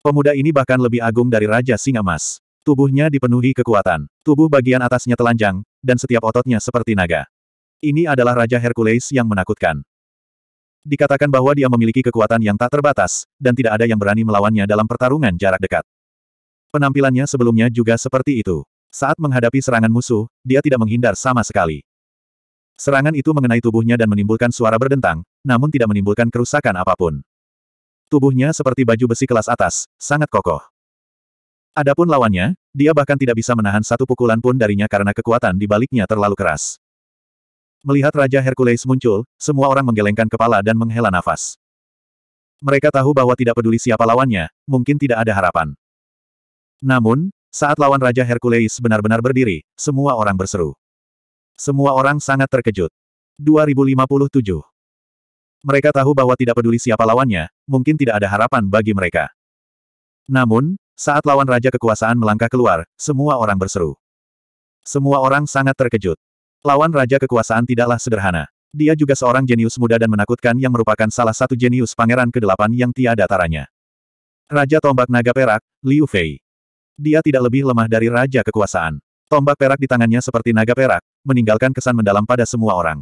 Pemuda ini bahkan lebih agung dari Raja Singa Mas. Tubuhnya dipenuhi kekuatan, tubuh bagian atasnya telanjang, dan setiap ototnya seperti naga. Ini adalah Raja Hercules yang menakutkan. Dikatakan bahwa dia memiliki kekuatan yang tak terbatas, dan tidak ada yang berani melawannya dalam pertarungan jarak dekat. Penampilannya sebelumnya juga seperti itu. Saat menghadapi serangan musuh, dia tidak menghindar sama sekali. Serangan itu mengenai tubuhnya dan menimbulkan suara berdentang, namun tidak menimbulkan kerusakan apapun. Tubuhnya seperti baju besi kelas atas, sangat kokoh. Adapun lawannya, dia bahkan tidak bisa menahan satu pukulan pun darinya karena kekuatan di baliknya terlalu keras. Melihat Raja Hercules muncul, semua orang menggelengkan kepala dan menghela nafas. Mereka tahu bahwa tidak peduli siapa lawannya, mungkin tidak ada harapan. Namun, saat lawan Raja Hercules benar-benar berdiri, semua orang berseru. Semua orang sangat terkejut. 2057 Mereka tahu bahwa tidak peduli siapa lawannya, mungkin tidak ada harapan bagi mereka. Namun, saat lawan Raja Kekuasaan melangkah keluar, semua orang berseru. Semua orang sangat terkejut. Lawan Raja Kekuasaan tidaklah sederhana. Dia juga seorang jenius muda dan menakutkan yang merupakan salah satu jenius pangeran ke-8 yang tiada taranya. Raja Tombak Naga Perak, Liu Fei. Dia tidak lebih lemah dari Raja Kekuasaan. Tombak perak di tangannya seperti naga perak, meninggalkan kesan mendalam pada semua orang.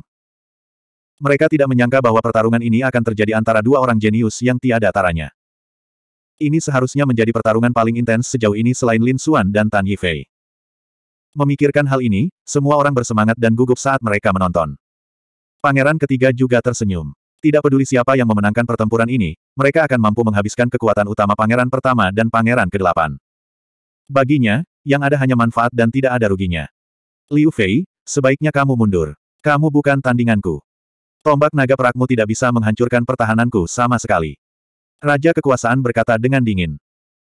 Mereka tidak menyangka bahwa pertarungan ini akan terjadi antara dua orang jenius yang tiada taranya. Ini seharusnya menjadi pertarungan paling intens sejauh ini selain Lin Xuan dan Tan Yifei. Memikirkan hal ini, semua orang bersemangat dan gugup saat mereka menonton. Pangeran ketiga juga tersenyum. Tidak peduli siapa yang memenangkan pertempuran ini, mereka akan mampu menghabiskan kekuatan utama pangeran pertama dan pangeran kedelapan. Baginya, yang ada hanya manfaat dan tidak ada ruginya. Liu Fei, sebaiknya kamu mundur. Kamu bukan tandinganku. Tombak naga perakmu tidak bisa menghancurkan pertahananku sama sekali. Raja kekuasaan berkata dengan dingin.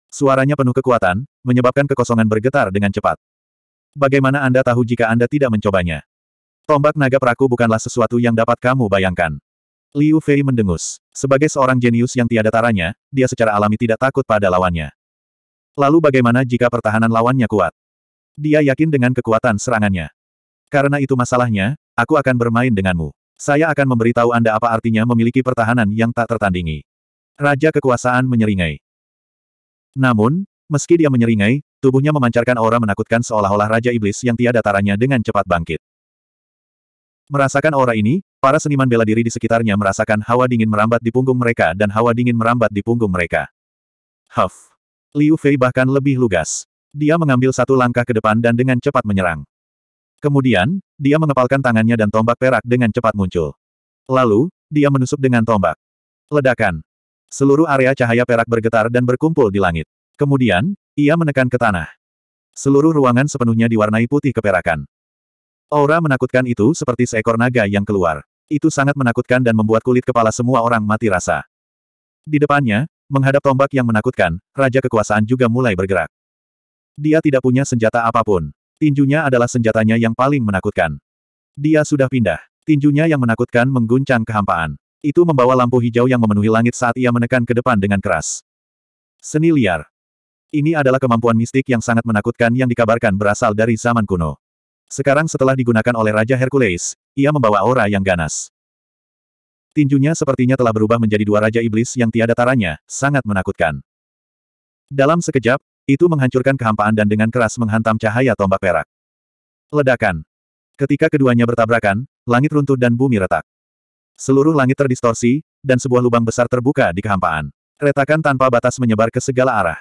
Suaranya penuh kekuatan, menyebabkan kekosongan bergetar dengan cepat. Bagaimana Anda tahu jika Anda tidak mencobanya? Tombak naga peraku bukanlah sesuatu yang dapat kamu bayangkan. Liu Fei mendengus. Sebagai seorang jenius yang tiada taranya, dia secara alami tidak takut pada lawannya. Lalu bagaimana jika pertahanan lawannya kuat? Dia yakin dengan kekuatan serangannya. Karena itu masalahnya, aku akan bermain denganmu. Saya akan memberitahu Anda apa artinya memiliki pertahanan yang tak tertandingi. Raja kekuasaan menyeringai. Namun, meski dia menyeringai, Tubuhnya memancarkan aura menakutkan seolah-olah Raja Iblis yang tiada taranya dengan cepat bangkit. Merasakan aura ini, para seniman bela diri di sekitarnya merasakan hawa dingin merambat di punggung mereka dan hawa dingin merambat di punggung mereka. Huff. Liu Fei bahkan lebih lugas. Dia mengambil satu langkah ke depan dan dengan cepat menyerang. Kemudian, dia mengepalkan tangannya dan tombak perak dengan cepat muncul. Lalu, dia menusuk dengan tombak. Ledakan. Seluruh area cahaya perak bergetar dan berkumpul di langit. Kemudian, ia menekan ke tanah. Seluruh ruangan sepenuhnya diwarnai putih keperakan. Aura menakutkan itu seperti seekor naga yang keluar. Itu sangat menakutkan dan membuat kulit kepala semua orang mati rasa. Di depannya, menghadap tombak yang menakutkan, Raja Kekuasaan juga mulai bergerak. Dia tidak punya senjata apapun. Tinjunya adalah senjatanya yang paling menakutkan. Dia sudah pindah. Tinjunya yang menakutkan mengguncang kehampaan. Itu membawa lampu hijau yang memenuhi langit saat ia menekan ke depan dengan keras. Seni liar. Ini adalah kemampuan mistik yang sangat menakutkan yang dikabarkan berasal dari zaman kuno. Sekarang setelah digunakan oleh Raja Hercules, ia membawa aura yang ganas. Tinjunya sepertinya telah berubah menjadi dua Raja Iblis yang tiada taranya, sangat menakutkan. Dalam sekejap, itu menghancurkan kehampaan dan dengan keras menghantam cahaya tombak perak. Ledakan. Ketika keduanya bertabrakan, langit runtuh dan bumi retak. Seluruh langit terdistorsi, dan sebuah lubang besar terbuka di kehampaan. Retakan tanpa batas menyebar ke segala arah.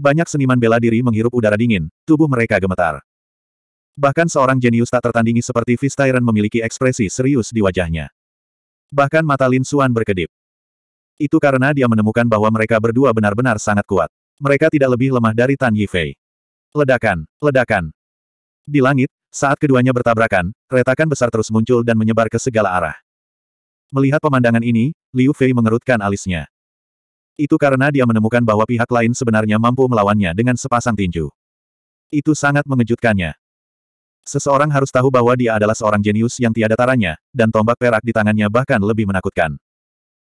Banyak seniman bela diri menghirup udara dingin, tubuh mereka gemetar. Bahkan seorang jenius tak tertandingi seperti Vistairen memiliki ekspresi serius di wajahnya. Bahkan mata Lin Xuan berkedip. Itu karena dia menemukan bahwa mereka berdua benar-benar sangat kuat. Mereka tidak lebih lemah dari Tan Yifei. Ledakan, ledakan. Di langit, saat keduanya bertabrakan, retakan besar terus muncul dan menyebar ke segala arah. Melihat pemandangan ini, Liu Fei mengerutkan alisnya. Itu karena dia menemukan bahwa pihak lain sebenarnya mampu melawannya dengan sepasang tinju. Itu sangat mengejutkannya. Seseorang harus tahu bahwa dia adalah seorang jenius yang tiada taranya, dan tombak perak di tangannya bahkan lebih menakutkan.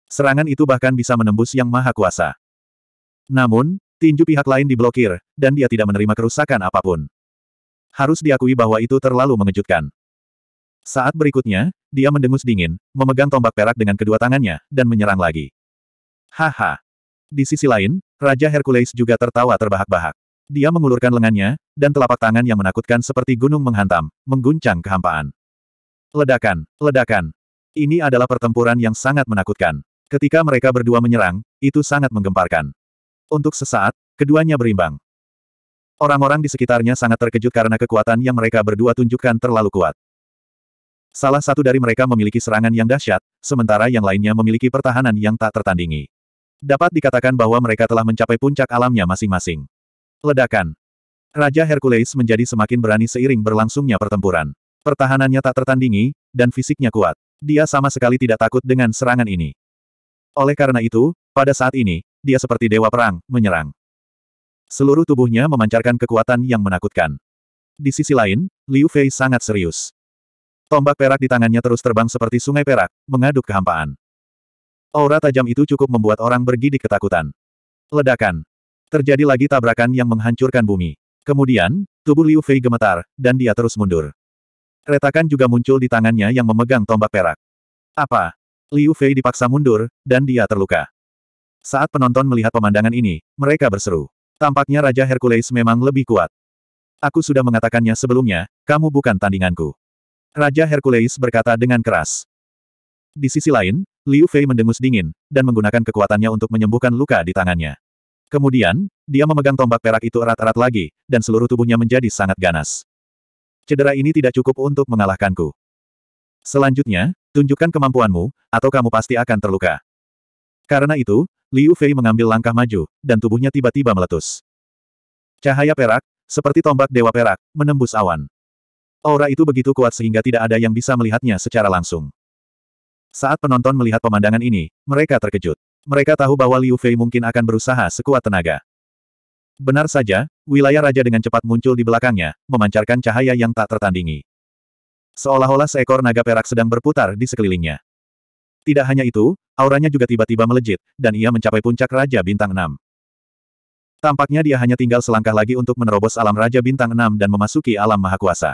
Serangan itu bahkan bisa menembus yang maha kuasa. Namun, tinju pihak lain diblokir, dan dia tidak menerima kerusakan apapun. Harus diakui bahwa itu terlalu mengejutkan. Saat berikutnya, dia mendengus dingin, memegang tombak perak dengan kedua tangannya, dan menyerang lagi. Haha. Di sisi lain, Raja Hercules juga tertawa terbahak-bahak. Dia mengulurkan lengannya, dan telapak tangan yang menakutkan seperti gunung menghantam, mengguncang kehampaan. Ledakan, ledakan. Ini adalah pertempuran yang sangat menakutkan. Ketika mereka berdua menyerang, itu sangat menggemparkan. Untuk sesaat, keduanya berimbang. Orang-orang di sekitarnya sangat terkejut karena kekuatan yang mereka berdua tunjukkan terlalu kuat. Salah satu dari mereka memiliki serangan yang dahsyat, sementara yang lainnya memiliki pertahanan yang tak tertandingi. Dapat dikatakan bahwa mereka telah mencapai puncak alamnya masing-masing. Ledakan. Raja Hercules menjadi semakin berani seiring berlangsungnya pertempuran. Pertahanannya tak tertandingi, dan fisiknya kuat. Dia sama sekali tidak takut dengan serangan ini. Oleh karena itu, pada saat ini, dia seperti dewa perang, menyerang. Seluruh tubuhnya memancarkan kekuatan yang menakutkan. Di sisi lain, Liu Fei sangat serius. Tombak perak di tangannya terus terbang seperti sungai perak, mengaduk kehampaan. Aura tajam itu cukup membuat orang bergidik ketakutan. Ledakan. Terjadi lagi tabrakan yang menghancurkan bumi. Kemudian, tubuh Liu Fei gemetar, dan dia terus mundur. Retakan juga muncul di tangannya yang memegang tombak perak. Apa? Liu Fei dipaksa mundur, dan dia terluka. Saat penonton melihat pemandangan ini, mereka berseru. Tampaknya Raja Hercules memang lebih kuat. Aku sudah mengatakannya sebelumnya, kamu bukan tandinganku. Raja Hercules berkata dengan keras. Di sisi lain, Liu Fei mendengus dingin, dan menggunakan kekuatannya untuk menyembuhkan luka di tangannya. Kemudian, dia memegang tombak perak itu erat-erat lagi, dan seluruh tubuhnya menjadi sangat ganas. Cedera ini tidak cukup untuk mengalahkanku. Selanjutnya, tunjukkan kemampuanmu, atau kamu pasti akan terluka. Karena itu, Liu Fei mengambil langkah maju, dan tubuhnya tiba-tiba meletus. Cahaya perak, seperti tombak dewa perak, menembus awan. Aura itu begitu kuat sehingga tidak ada yang bisa melihatnya secara langsung. Saat penonton melihat pemandangan ini, mereka terkejut. Mereka tahu bahwa Liu Fei mungkin akan berusaha sekuat tenaga. Benar saja, wilayah raja dengan cepat muncul di belakangnya, memancarkan cahaya yang tak tertandingi. Seolah-olah seekor naga perak sedang berputar di sekelilingnya. Tidak hanya itu, auranya juga tiba-tiba melejit, dan ia mencapai puncak Raja Bintang 6. Tampaknya dia hanya tinggal selangkah lagi untuk menerobos alam Raja Bintang 6 dan memasuki alam mahakuasa.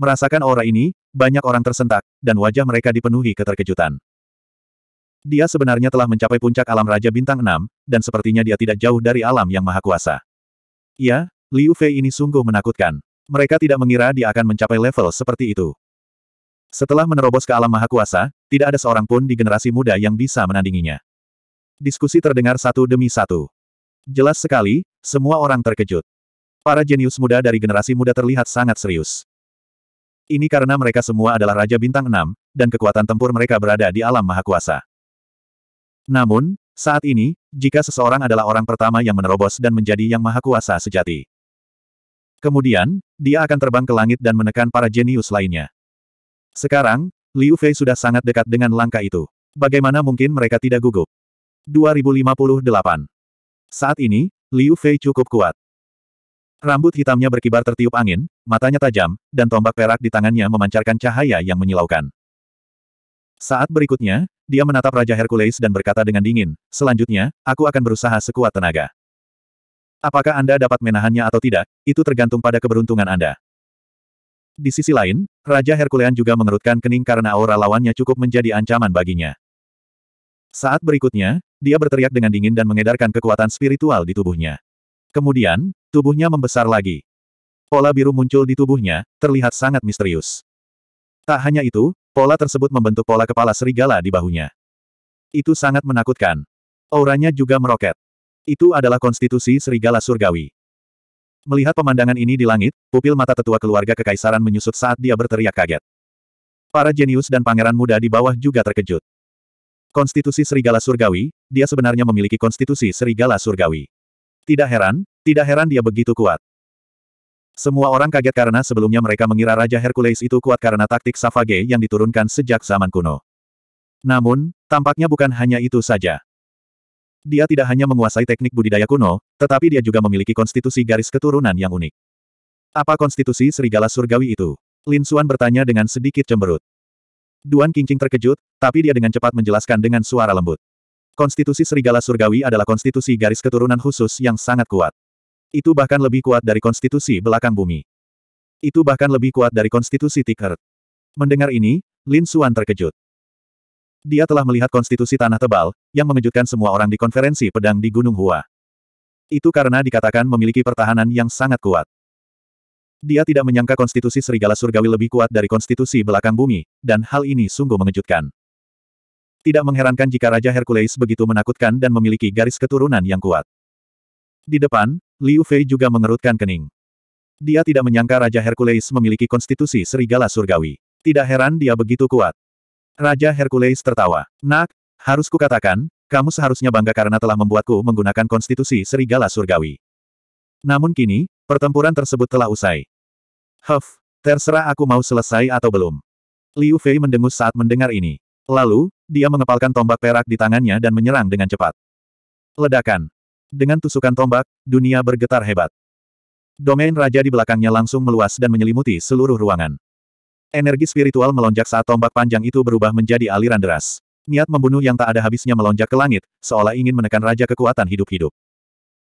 Merasakan aura ini, banyak orang tersentak, dan wajah mereka dipenuhi keterkejutan. Dia sebenarnya telah mencapai puncak alam Raja Bintang 6, dan sepertinya dia tidak jauh dari alam yang maha kuasa. Ya, Liu Fei ini sungguh menakutkan. Mereka tidak mengira dia akan mencapai level seperti itu. Setelah menerobos ke alam maha kuasa, tidak ada seorang pun di generasi muda yang bisa menandinginya. Diskusi terdengar satu demi satu. Jelas sekali, semua orang terkejut. Para jenius muda dari generasi muda terlihat sangat serius. Ini karena mereka semua adalah Raja Bintang 6, dan kekuatan tempur mereka berada di alam maha kuasa. Namun, saat ini, jika seseorang adalah orang pertama yang menerobos dan menjadi yang maha kuasa sejati. Kemudian, dia akan terbang ke langit dan menekan para jenius lainnya. Sekarang, Liu Fei sudah sangat dekat dengan langkah itu. Bagaimana mungkin mereka tidak gugup? 2058 Saat ini, Liu Fei cukup kuat. Rambut hitamnya berkibar tertiup angin, matanya tajam, dan tombak perak di tangannya memancarkan cahaya yang menyilaukan. Saat berikutnya, dia menatap Raja Hercules dan berkata dengan dingin, selanjutnya, aku akan berusaha sekuat tenaga. Apakah Anda dapat menahannya atau tidak, itu tergantung pada keberuntungan Anda. Di sisi lain, Raja Herculean juga mengerutkan kening karena aura lawannya cukup menjadi ancaman baginya. Saat berikutnya, dia berteriak dengan dingin dan mengedarkan kekuatan spiritual di tubuhnya. Kemudian, Tubuhnya membesar lagi. Pola biru muncul di tubuhnya, terlihat sangat misterius. Tak hanya itu, pola tersebut membentuk pola kepala serigala di bahunya. Itu sangat menakutkan. Auranya juga meroket. Itu adalah konstitusi serigala surgawi. Melihat pemandangan ini di langit, pupil mata tetua keluarga kekaisaran menyusut saat dia berteriak kaget. Para jenius dan pangeran muda di bawah juga terkejut. Konstitusi serigala surgawi, dia sebenarnya memiliki konstitusi serigala surgawi. Tidak heran, tidak heran dia begitu kuat. Semua orang kaget karena sebelumnya mereka mengira Raja Hercules itu kuat karena taktik Savage yang diturunkan sejak zaman kuno. Namun, tampaknya bukan hanya itu saja. Dia tidak hanya menguasai teknik budidaya kuno, tetapi dia juga memiliki konstitusi garis keturunan yang unik. Apa konstitusi serigala surgawi itu? Lin Suan bertanya dengan sedikit cemberut. Duan Qingqing terkejut, tapi dia dengan cepat menjelaskan dengan suara lembut. Konstitusi serigala surgawi adalah konstitusi garis keturunan khusus yang sangat kuat. Itu bahkan lebih kuat dari konstitusi belakang bumi. Itu bahkan lebih kuat dari konstitusi Tikert. Mendengar ini, Lin Xuan terkejut. Dia telah melihat konstitusi tanah tebal, yang mengejutkan semua orang di konferensi pedang di Gunung Hua. Itu karena dikatakan memiliki pertahanan yang sangat kuat. Dia tidak menyangka konstitusi serigala surgawi lebih kuat dari konstitusi belakang bumi, dan hal ini sungguh mengejutkan. Tidak mengherankan jika Raja Hercules begitu menakutkan dan memiliki garis keturunan yang kuat. Di depan, Liu Fei juga mengerutkan kening. Dia tidak menyangka Raja Hercules memiliki konstitusi serigala surgawi. Tidak heran dia begitu kuat. Raja Hercules tertawa. Nak, harus kukatakan, kamu seharusnya bangga karena telah membuatku menggunakan konstitusi serigala surgawi. Namun kini, pertempuran tersebut telah usai. Huff, terserah aku mau selesai atau belum. Liu Fei mendengus saat mendengar ini. Lalu, dia mengepalkan tombak perak di tangannya dan menyerang dengan cepat. Ledakan. Dengan tusukan tombak, dunia bergetar hebat. Domain raja di belakangnya langsung meluas dan menyelimuti seluruh ruangan. Energi spiritual melonjak saat tombak panjang itu berubah menjadi aliran deras. Niat membunuh yang tak ada habisnya melonjak ke langit, seolah ingin menekan raja kekuatan hidup-hidup.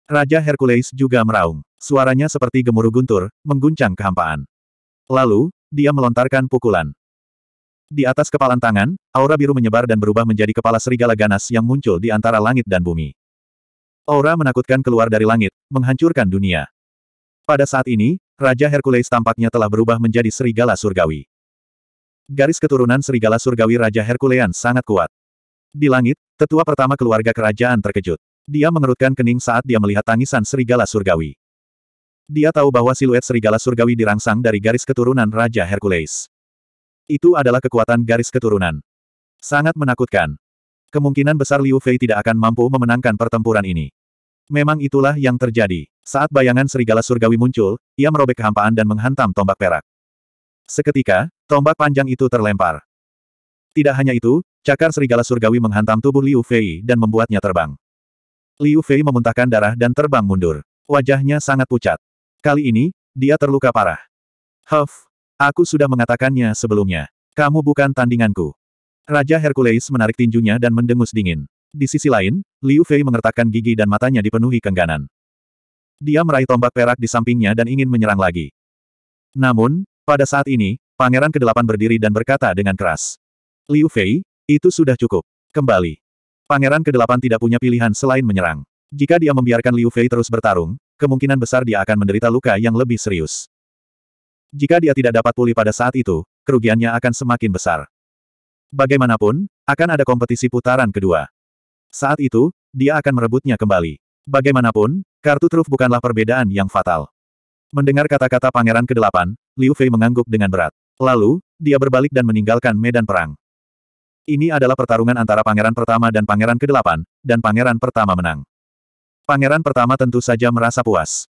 Raja Hercules juga meraung. Suaranya seperti gemuruh guntur, mengguncang kehampaan. Lalu, dia melontarkan pukulan. Di atas kepalan tangan, aura biru menyebar dan berubah menjadi kepala serigala ganas yang muncul di antara langit dan bumi. Aura menakutkan keluar dari langit, menghancurkan dunia. Pada saat ini, Raja Hercules tampaknya telah berubah menjadi serigala surgawi. Garis keturunan serigala surgawi Raja Herculean sangat kuat. Di langit, tetua pertama keluarga kerajaan terkejut. Dia mengerutkan kening saat dia melihat tangisan serigala surgawi. Dia tahu bahwa siluet serigala surgawi dirangsang dari garis keturunan Raja Hercules. Itu adalah kekuatan garis keturunan. Sangat menakutkan. Kemungkinan besar Liu Fei tidak akan mampu memenangkan pertempuran ini. Memang itulah yang terjadi. Saat bayangan serigala surgawi muncul, ia merobek kehampaan dan menghantam tombak perak. Seketika, tombak panjang itu terlempar. Tidak hanya itu, cakar serigala surgawi menghantam tubuh Liu Fei dan membuatnya terbang. Liu Fei memuntahkan darah dan terbang mundur. Wajahnya sangat pucat. Kali ini, dia terluka parah. Huff, aku sudah mengatakannya sebelumnya. Kamu bukan tandinganku. Raja Hercules menarik tinjunya dan mendengus dingin. Di sisi lain, Liu Fei mengertakkan gigi dan matanya dipenuhi kengganan. Dia meraih tombak perak di sampingnya dan ingin menyerang lagi. Namun, pada saat ini, Pangeran Kedelapan berdiri dan berkata dengan keras. Liu Fei, itu sudah cukup. Kembali. Pangeran Kedelapan tidak punya pilihan selain menyerang. Jika dia membiarkan Liu Fei terus bertarung, kemungkinan besar dia akan menderita luka yang lebih serius. Jika dia tidak dapat pulih pada saat itu, kerugiannya akan semakin besar. Bagaimanapun, akan ada kompetisi putaran kedua. Saat itu, dia akan merebutnya kembali. Bagaimanapun, kartu truf bukanlah perbedaan yang fatal. Mendengar kata-kata Pangeran ke-8, Liu Fei mengangguk dengan berat. Lalu, dia berbalik dan meninggalkan medan perang. Ini adalah pertarungan antara pangeran pertama dan pangeran ke-8, dan pangeran pertama menang. Pangeran pertama tentu saja merasa puas.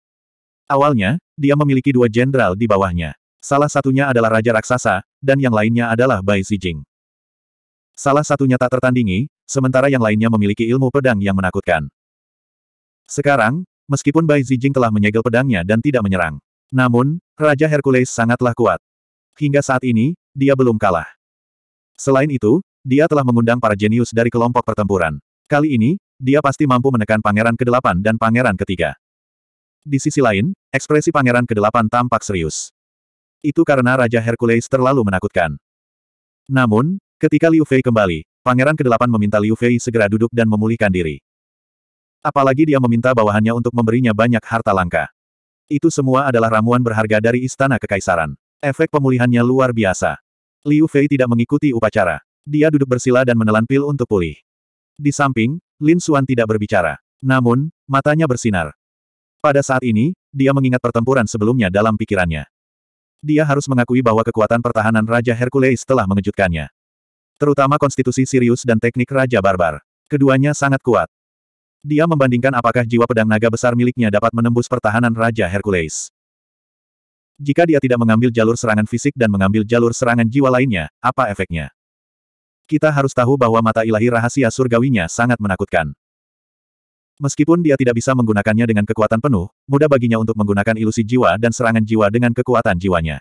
Awalnya, dia memiliki dua jenderal di bawahnya. Salah satunya adalah Raja Raksasa, dan yang lainnya adalah Bai Xijing. Salah satunya tak tertandingi, sementara yang lainnya memiliki ilmu pedang yang menakutkan. Sekarang, meskipun Bai Zijing telah menyegel pedangnya dan tidak menyerang. Namun, Raja Hercules sangatlah kuat. Hingga saat ini, dia belum kalah. Selain itu, dia telah mengundang para jenius dari kelompok pertempuran. Kali ini, dia pasti mampu menekan pangeran Kedelapan dan pangeran ketiga. Di sisi lain, ekspresi pangeran Kedelapan tampak serius. Itu karena Raja Hercules terlalu menakutkan. Namun, Ketika Liu Fei kembali, Pangeran Kedelapan meminta Liu Fei segera duduk dan memulihkan diri. Apalagi dia meminta bawahannya untuk memberinya banyak harta langka. Itu semua adalah ramuan berharga dari Istana Kekaisaran. Efek pemulihannya luar biasa. Liu Fei tidak mengikuti upacara. Dia duduk bersila dan menelan pil untuk pulih. Di samping, Lin Xuan tidak berbicara. Namun, matanya bersinar. Pada saat ini, dia mengingat pertempuran sebelumnya dalam pikirannya. Dia harus mengakui bahwa kekuatan pertahanan Raja Hercules telah mengejutkannya. Terutama konstitusi Sirius dan teknik Raja Barbar. Keduanya sangat kuat. Dia membandingkan apakah jiwa pedang naga besar miliknya dapat menembus pertahanan Raja Hercules. Jika dia tidak mengambil jalur serangan fisik dan mengambil jalur serangan jiwa lainnya, apa efeknya? Kita harus tahu bahwa mata ilahi rahasia surgawinya sangat menakutkan. Meskipun dia tidak bisa menggunakannya dengan kekuatan penuh, mudah baginya untuk menggunakan ilusi jiwa dan serangan jiwa dengan kekuatan jiwanya.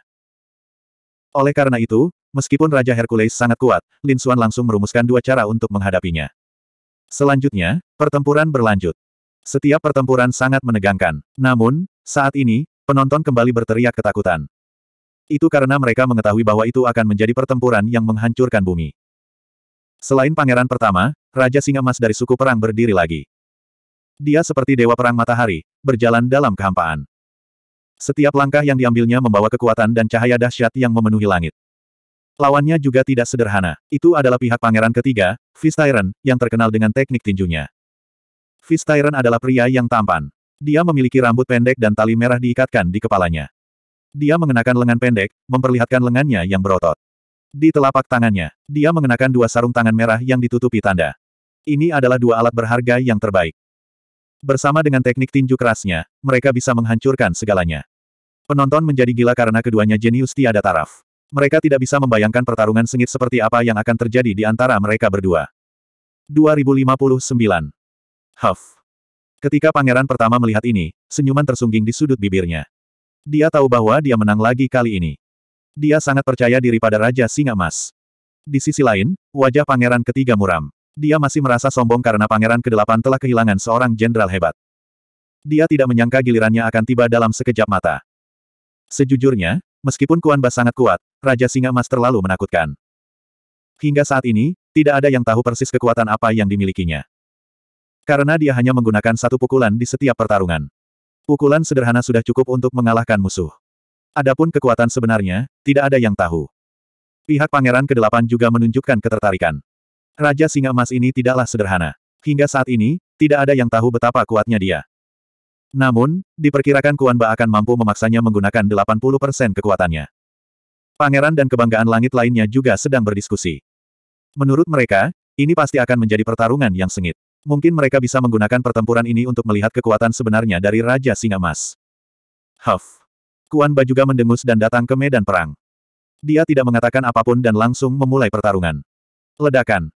Oleh karena itu, Meskipun Raja Hercules sangat kuat, Lin Xuan langsung merumuskan dua cara untuk menghadapinya. Selanjutnya, pertempuran berlanjut. Setiap pertempuran sangat menegangkan. Namun, saat ini, penonton kembali berteriak ketakutan. Itu karena mereka mengetahui bahwa itu akan menjadi pertempuran yang menghancurkan bumi. Selain pangeran pertama, Raja Singa Emas dari suku perang berdiri lagi. Dia seperti dewa perang matahari, berjalan dalam kehampaan. Setiap langkah yang diambilnya membawa kekuatan dan cahaya dahsyat yang memenuhi langit. Lawannya juga tidak sederhana. Itu adalah pihak pangeran ketiga, Fist Tyrant, yang terkenal dengan teknik tinjunya. Fist Tyrant adalah pria yang tampan. Dia memiliki rambut pendek dan tali merah diikatkan di kepalanya. Dia mengenakan lengan pendek, memperlihatkan lengannya yang berotot. Di telapak tangannya, dia mengenakan dua sarung tangan merah yang ditutupi tanda. Ini adalah dua alat berharga yang terbaik. Bersama dengan teknik tinju kerasnya, mereka bisa menghancurkan segalanya. Penonton menjadi gila karena keduanya jenius tiada taraf. Mereka tidak bisa membayangkan pertarungan sengit seperti apa yang akan terjadi di antara mereka berdua. 2059. Huff. Ketika pangeran pertama melihat ini, senyuman tersungging di sudut bibirnya. Dia tahu bahwa dia menang lagi kali ini. Dia sangat percaya diri pada Raja Singa Mas. Di sisi lain, wajah pangeran ketiga muram. Dia masih merasa sombong karena pangeran ke-8 telah kehilangan seorang jenderal hebat. Dia tidak menyangka gilirannya akan tiba dalam sekejap mata. Sejujurnya, meskipun Kuan Ba sangat kuat, Raja Singa Emas terlalu menakutkan. Hingga saat ini, tidak ada yang tahu persis kekuatan apa yang dimilikinya. Karena dia hanya menggunakan satu pukulan di setiap pertarungan. Pukulan sederhana sudah cukup untuk mengalahkan musuh. Adapun kekuatan sebenarnya, tidak ada yang tahu. Pihak Pangeran ke-8 juga menunjukkan ketertarikan. Raja Singa Emas ini tidaklah sederhana. Hingga saat ini, tidak ada yang tahu betapa kuatnya dia. Namun, diperkirakan Kuan Ba akan mampu memaksanya menggunakan 80% kekuatannya. Pangeran dan kebanggaan langit lainnya juga sedang berdiskusi. Menurut mereka, ini pasti akan menjadi pertarungan yang sengit. Mungkin mereka bisa menggunakan pertempuran ini untuk melihat kekuatan sebenarnya dari Raja Singa Mas. Huff. Kuan Ba juga mendengus dan datang ke medan perang. Dia tidak mengatakan apapun dan langsung memulai pertarungan. Ledakan.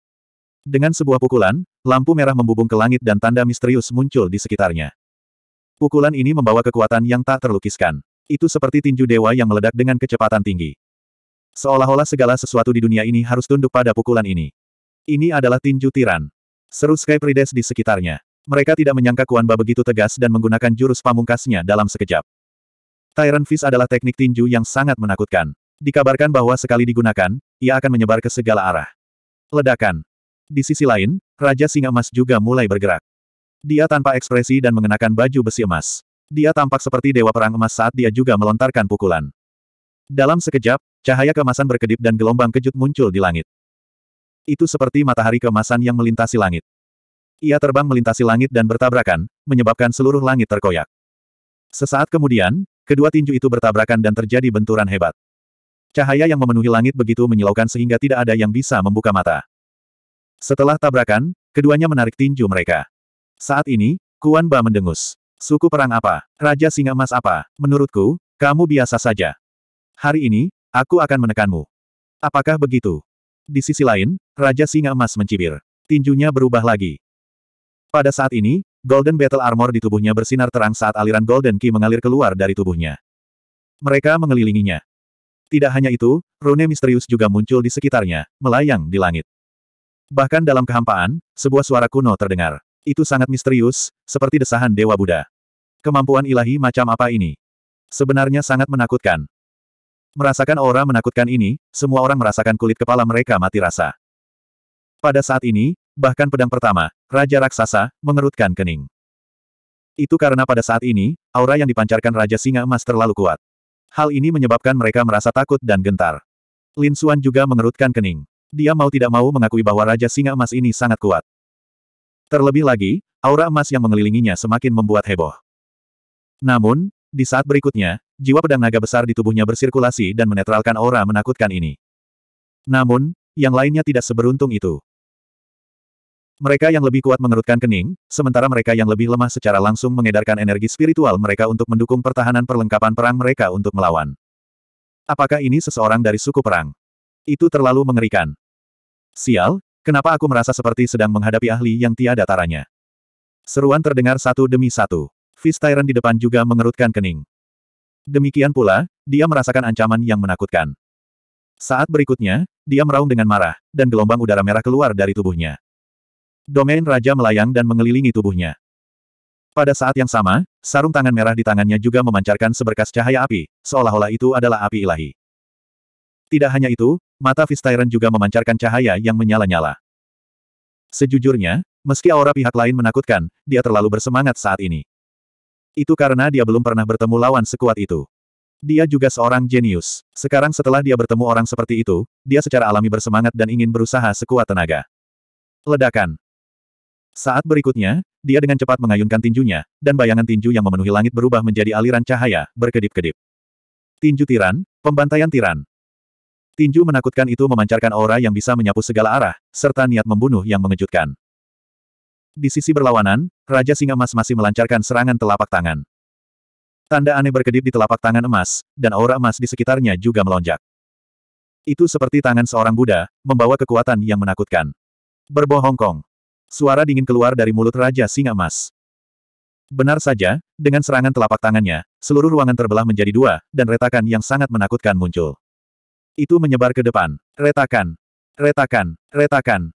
Dengan sebuah pukulan, lampu merah membubung ke langit dan tanda misterius muncul di sekitarnya. Pukulan ini membawa kekuatan yang tak terlukiskan. Itu seperti tinju dewa yang meledak dengan kecepatan tinggi. Seolah-olah segala sesuatu di dunia ini harus tunduk pada pukulan ini. Ini adalah tinju tiran. Seru Sky Prides di sekitarnya. Mereka tidak menyangka Kuanba begitu tegas dan menggunakan jurus pamungkasnya dalam sekejap. Tyrant Fist adalah teknik tinju yang sangat menakutkan. Dikabarkan bahwa sekali digunakan, ia akan menyebar ke segala arah. Ledakan. Di sisi lain, Raja Singa Emas juga mulai bergerak. Dia tanpa ekspresi dan mengenakan baju besi emas. Dia tampak seperti dewa perang emas saat dia juga melontarkan pukulan. Dalam sekejap, cahaya kemasan berkedip dan gelombang kejut muncul di langit. Itu seperti matahari kemasan yang melintasi langit. Ia terbang melintasi langit dan bertabrakan, menyebabkan seluruh langit terkoyak. Sesaat kemudian, kedua tinju itu bertabrakan dan terjadi benturan hebat. Cahaya yang memenuhi langit begitu menyilaukan sehingga tidak ada yang bisa membuka mata. Setelah tabrakan, keduanya menarik tinju mereka. Saat ini, Kuan Ba mendengus. Suku perang apa? Raja Singa Mas apa? Menurutku, kamu biasa saja. Hari ini, aku akan menekanmu. Apakah begitu? Di sisi lain, Raja Singa Emas mencibir. Tinjunya berubah lagi. Pada saat ini, Golden Battle Armor di tubuhnya bersinar terang saat aliran Golden Ki mengalir keluar dari tubuhnya. Mereka mengelilinginya. Tidak hanya itu, rune misterius juga muncul di sekitarnya, melayang di langit. Bahkan dalam kehampaan, sebuah suara kuno terdengar. Itu sangat misterius, seperti desahan Dewa Buddha. Kemampuan ilahi macam apa ini? Sebenarnya sangat menakutkan. Merasakan aura menakutkan ini, semua orang merasakan kulit kepala mereka mati rasa. Pada saat ini, bahkan pedang pertama, Raja Raksasa, mengerutkan kening. Itu karena pada saat ini, aura yang dipancarkan Raja Singa Emas terlalu kuat. Hal ini menyebabkan mereka merasa takut dan gentar. Lin Suan juga mengerutkan kening. Dia mau tidak mau mengakui bahwa Raja Singa Emas ini sangat kuat. Terlebih lagi, aura emas yang mengelilinginya semakin membuat heboh. Namun, di saat berikutnya, jiwa pedang naga besar di tubuhnya bersirkulasi dan menetralkan aura menakutkan ini. Namun, yang lainnya tidak seberuntung itu. Mereka yang lebih kuat mengerutkan kening, sementara mereka yang lebih lemah secara langsung mengedarkan energi spiritual mereka untuk mendukung pertahanan perlengkapan perang mereka untuk melawan. Apakah ini seseorang dari suku perang? Itu terlalu mengerikan. Sial, Kenapa aku merasa seperti sedang menghadapi ahli yang tiada taranya? Seruan terdengar satu demi satu. Fist Tyrant di depan juga mengerutkan kening. Demikian pula, dia merasakan ancaman yang menakutkan. Saat berikutnya, dia meraung dengan marah, dan gelombang udara merah keluar dari tubuhnya. Domain Raja melayang dan mengelilingi tubuhnya. Pada saat yang sama, sarung tangan merah di tangannya juga memancarkan seberkas cahaya api, seolah-olah itu adalah api ilahi. Tidak hanya itu, mata Vistairan juga memancarkan cahaya yang menyala-nyala. Sejujurnya, meski aura pihak lain menakutkan, dia terlalu bersemangat saat ini. Itu karena dia belum pernah bertemu lawan sekuat itu. Dia juga seorang jenius. Sekarang setelah dia bertemu orang seperti itu, dia secara alami bersemangat dan ingin berusaha sekuat tenaga. Ledakan. Saat berikutnya, dia dengan cepat mengayunkan tinjunya, dan bayangan tinju yang memenuhi langit berubah menjadi aliran cahaya, berkedip-kedip. Tinju tiran, pembantaian tiran. Tinju menakutkan itu memancarkan aura yang bisa menyapu segala arah, serta niat membunuh yang mengejutkan. Di sisi berlawanan, Raja Singa Emas masih melancarkan serangan telapak tangan. Tanda aneh berkedip di telapak tangan emas, dan aura emas di sekitarnya juga melonjak. Itu seperti tangan seorang Buddha, membawa kekuatan yang menakutkan. Berbohong Kong. Suara dingin keluar dari mulut Raja Singa Emas. Benar saja, dengan serangan telapak tangannya, seluruh ruangan terbelah menjadi dua, dan retakan yang sangat menakutkan muncul. Itu menyebar ke depan. Retakan. Retakan. Retakan.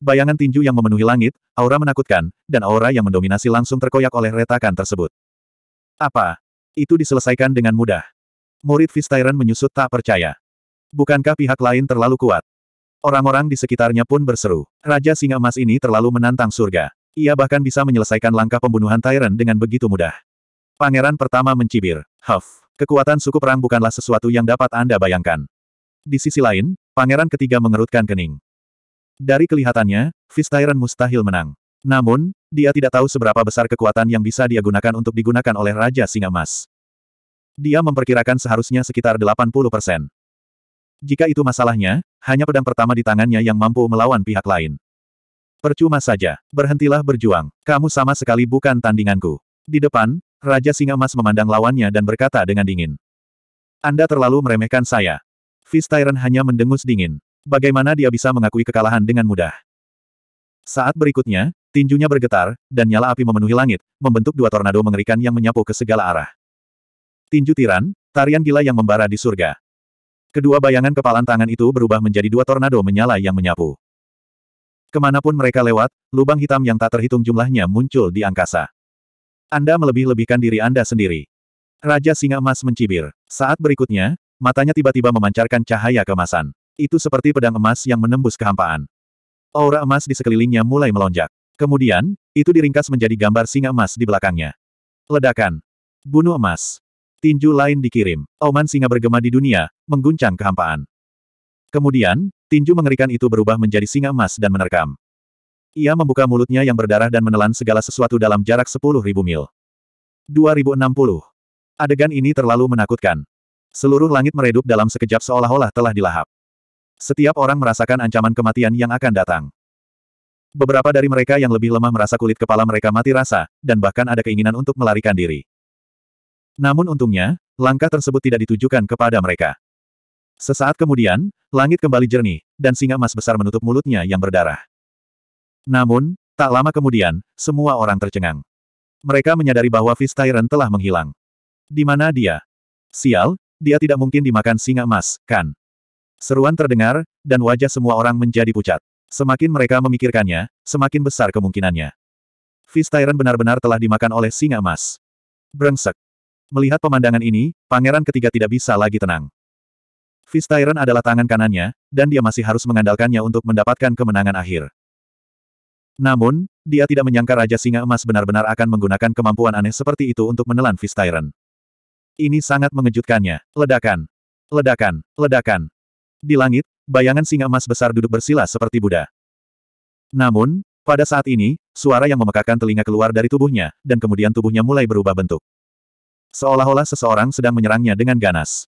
Bayangan tinju yang memenuhi langit, aura menakutkan, dan aura yang mendominasi langsung terkoyak oleh retakan tersebut. Apa? Itu diselesaikan dengan mudah. Murid Vistairan menyusut tak percaya. Bukankah pihak lain terlalu kuat? Orang-orang di sekitarnya pun berseru. Raja Singa Emas ini terlalu menantang surga. Ia bahkan bisa menyelesaikan langkah pembunuhan Tyrant dengan begitu mudah. Pangeran pertama mencibir. Huff. Kekuatan suku perang bukanlah sesuatu yang dapat Anda bayangkan. Di sisi lain, pangeran ketiga mengerutkan kening. Dari kelihatannya, Vistairan mustahil menang. Namun, dia tidak tahu seberapa besar kekuatan yang bisa dia gunakan untuk digunakan oleh Raja Singa Mas. Dia memperkirakan seharusnya sekitar 80 persen. Jika itu masalahnya, hanya pedang pertama di tangannya yang mampu melawan pihak lain. Percuma saja, berhentilah berjuang, kamu sama sekali bukan tandinganku. Di depan, Raja Singa Mas memandang lawannya dan berkata dengan dingin. Anda terlalu meremehkan saya. Fist Tyrant hanya mendengus dingin. Bagaimana dia bisa mengakui kekalahan dengan mudah? Saat berikutnya, tinjunya bergetar, dan nyala api memenuhi langit, membentuk dua tornado mengerikan yang menyapu ke segala arah. Tinju tiran, tarian gila yang membara di surga. Kedua bayangan kepalan tangan itu berubah menjadi dua tornado menyala yang menyapu. Kemanapun mereka lewat, lubang hitam yang tak terhitung jumlahnya muncul di angkasa. Anda melebih-lebihkan diri Anda sendiri. Raja Singa Emas mencibir. Saat berikutnya, matanya tiba-tiba memancarkan cahaya kemasan. Itu seperti pedang emas yang menembus kehampaan. Aura emas di sekelilingnya mulai melonjak. Kemudian, itu diringkas menjadi gambar singa emas di belakangnya. Ledakan. Bunuh emas. Tinju lain dikirim. Oman singa bergema di dunia, mengguncang kehampaan. Kemudian, tinju mengerikan itu berubah menjadi singa emas dan menerkam. Ia membuka mulutnya yang berdarah dan menelan segala sesuatu dalam jarak 10.000 mil. 2060. Adegan ini terlalu menakutkan. Seluruh langit meredup dalam sekejap seolah-olah telah dilahap. Setiap orang merasakan ancaman kematian yang akan datang. Beberapa dari mereka yang lebih lemah merasa kulit kepala mereka mati rasa, dan bahkan ada keinginan untuk melarikan diri. Namun untungnya, langkah tersebut tidak ditujukan kepada mereka. Sesaat kemudian, langit kembali jernih, dan singa emas besar menutup mulutnya yang berdarah. Namun, tak lama kemudian, semua orang tercengang. Mereka menyadari bahwa Fist Tyrant telah menghilang. Di mana dia? Sial, dia tidak mungkin dimakan singa emas, kan? Seruan terdengar, dan wajah semua orang menjadi pucat. Semakin mereka memikirkannya, semakin besar kemungkinannya. Fist Tyrant benar-benar telah dimakan oleh singa emas. Brengsek. Melihat pemandangan ini, pangeran ketiga tidak bisa lagi tenang. Fist Tyrant adalah tangan kanannya, dan dia masih harus mengandalkannya untuk mendapatkan kemenangan akhir. Namun, dia tidak menyangka Raja Singa Emas benar-benar akan menggunakan kemampuan aneh seperti itu untuk menelan Tyrant. Ini sangat mengejutkannya. Ledakan. Ledakan. Ledakan. Di langit, bayangan singa emas besar duduk bersila seperti Buddha. Namun, pada saat ini, suara yang memekakan telinga keluar dari tubuhnya, dan kemudian tubuhnya mulai berubah bentuk. Seolah-olah seseorang sedang menyerangnya dengan ganas.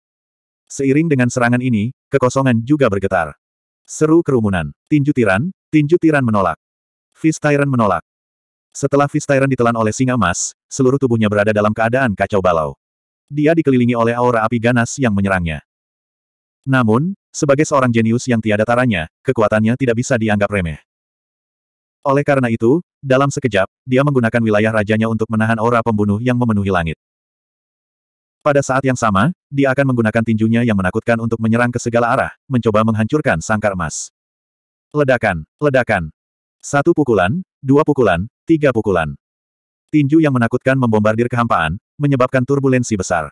Seiring dengan serangan ini, kekosongan juga bergetar. Seru kerumunan. Tinju tiran, tinju tiran menolak. Tyrant menolak. Setelah Tyrant ditelan oleh singa emas, seluruh tubuhnya berada dalam keadaan kacau balau. Dia dikelilingi oleh aura api ganas yang menyerangnya. Namun, sebagai seorang jenius yang tiada taranya, kekuatannya tidak bisa dianggap remeh. Oleh karena itu, dalam sekejap, dia menggunakan wilayah rajanya untuk menahan aura pembunuh yang memenuhi langit. Pada saat yang sama, dia akan menggunakan tinjunya yang menakutkan untuk menyerang ke segala arah, mencoba menghancurkan sangkar emas. Ledakan, ledakan, satu pukulan, dua pukulan, tiga pukulan. Tinju yang menakutkan membombardir kehampaan, menyebabkan turbulensi besar.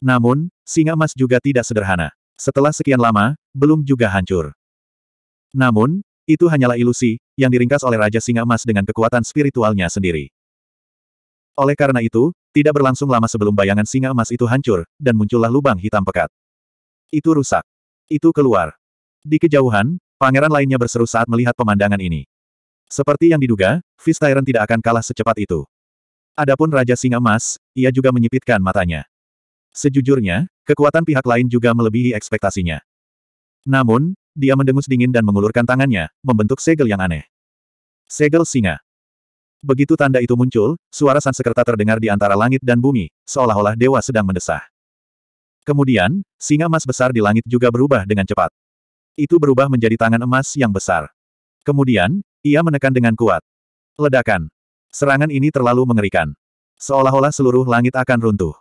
Namun, singa emas juga tidak sederhana. Setelah sekian lama, belum juga hancur. Namun, itu hanyalah ilusi, yang diringkas oleh Raja Singa Emas dengan kekuatan spiritualnya sendiri. Oleh karena itu, tidak berlangsung lama sebelum bayangan singa emas itu hancur, dan muncullah lubang hitam pekat. Itu rusak. Itu keluar. Di kejauhan, pangeran lainnya berseru saat melihat pemandangan ini. Seperti yang diduga, Fist Tyrant tidak akan kalah secepat itu. Adapun Raja Singa Emas, ia juga menyipitkan matanya. Sejujurnya, kekuatan pihak lain juga melebihi ekspektasinya. Namun, dia mendengus dingin dan mengulurkan tangannya, membentuk segel yang aneh. Segel singa. Begitu tanda itu muncul, suara Sansekerta terdengar di antara langit dan bumi, seolah-olah dewa sedang mendesah. Kemudian, singa emas besar di langit juga berubah dengan cepat. Itu berubah menjadi tangan emas yang besar. Kemudian, ia menekan dengan kuat. Ledakan. Serangan ini terlalu mengerikan. Seolah-olah seluruh langit akan runtuh.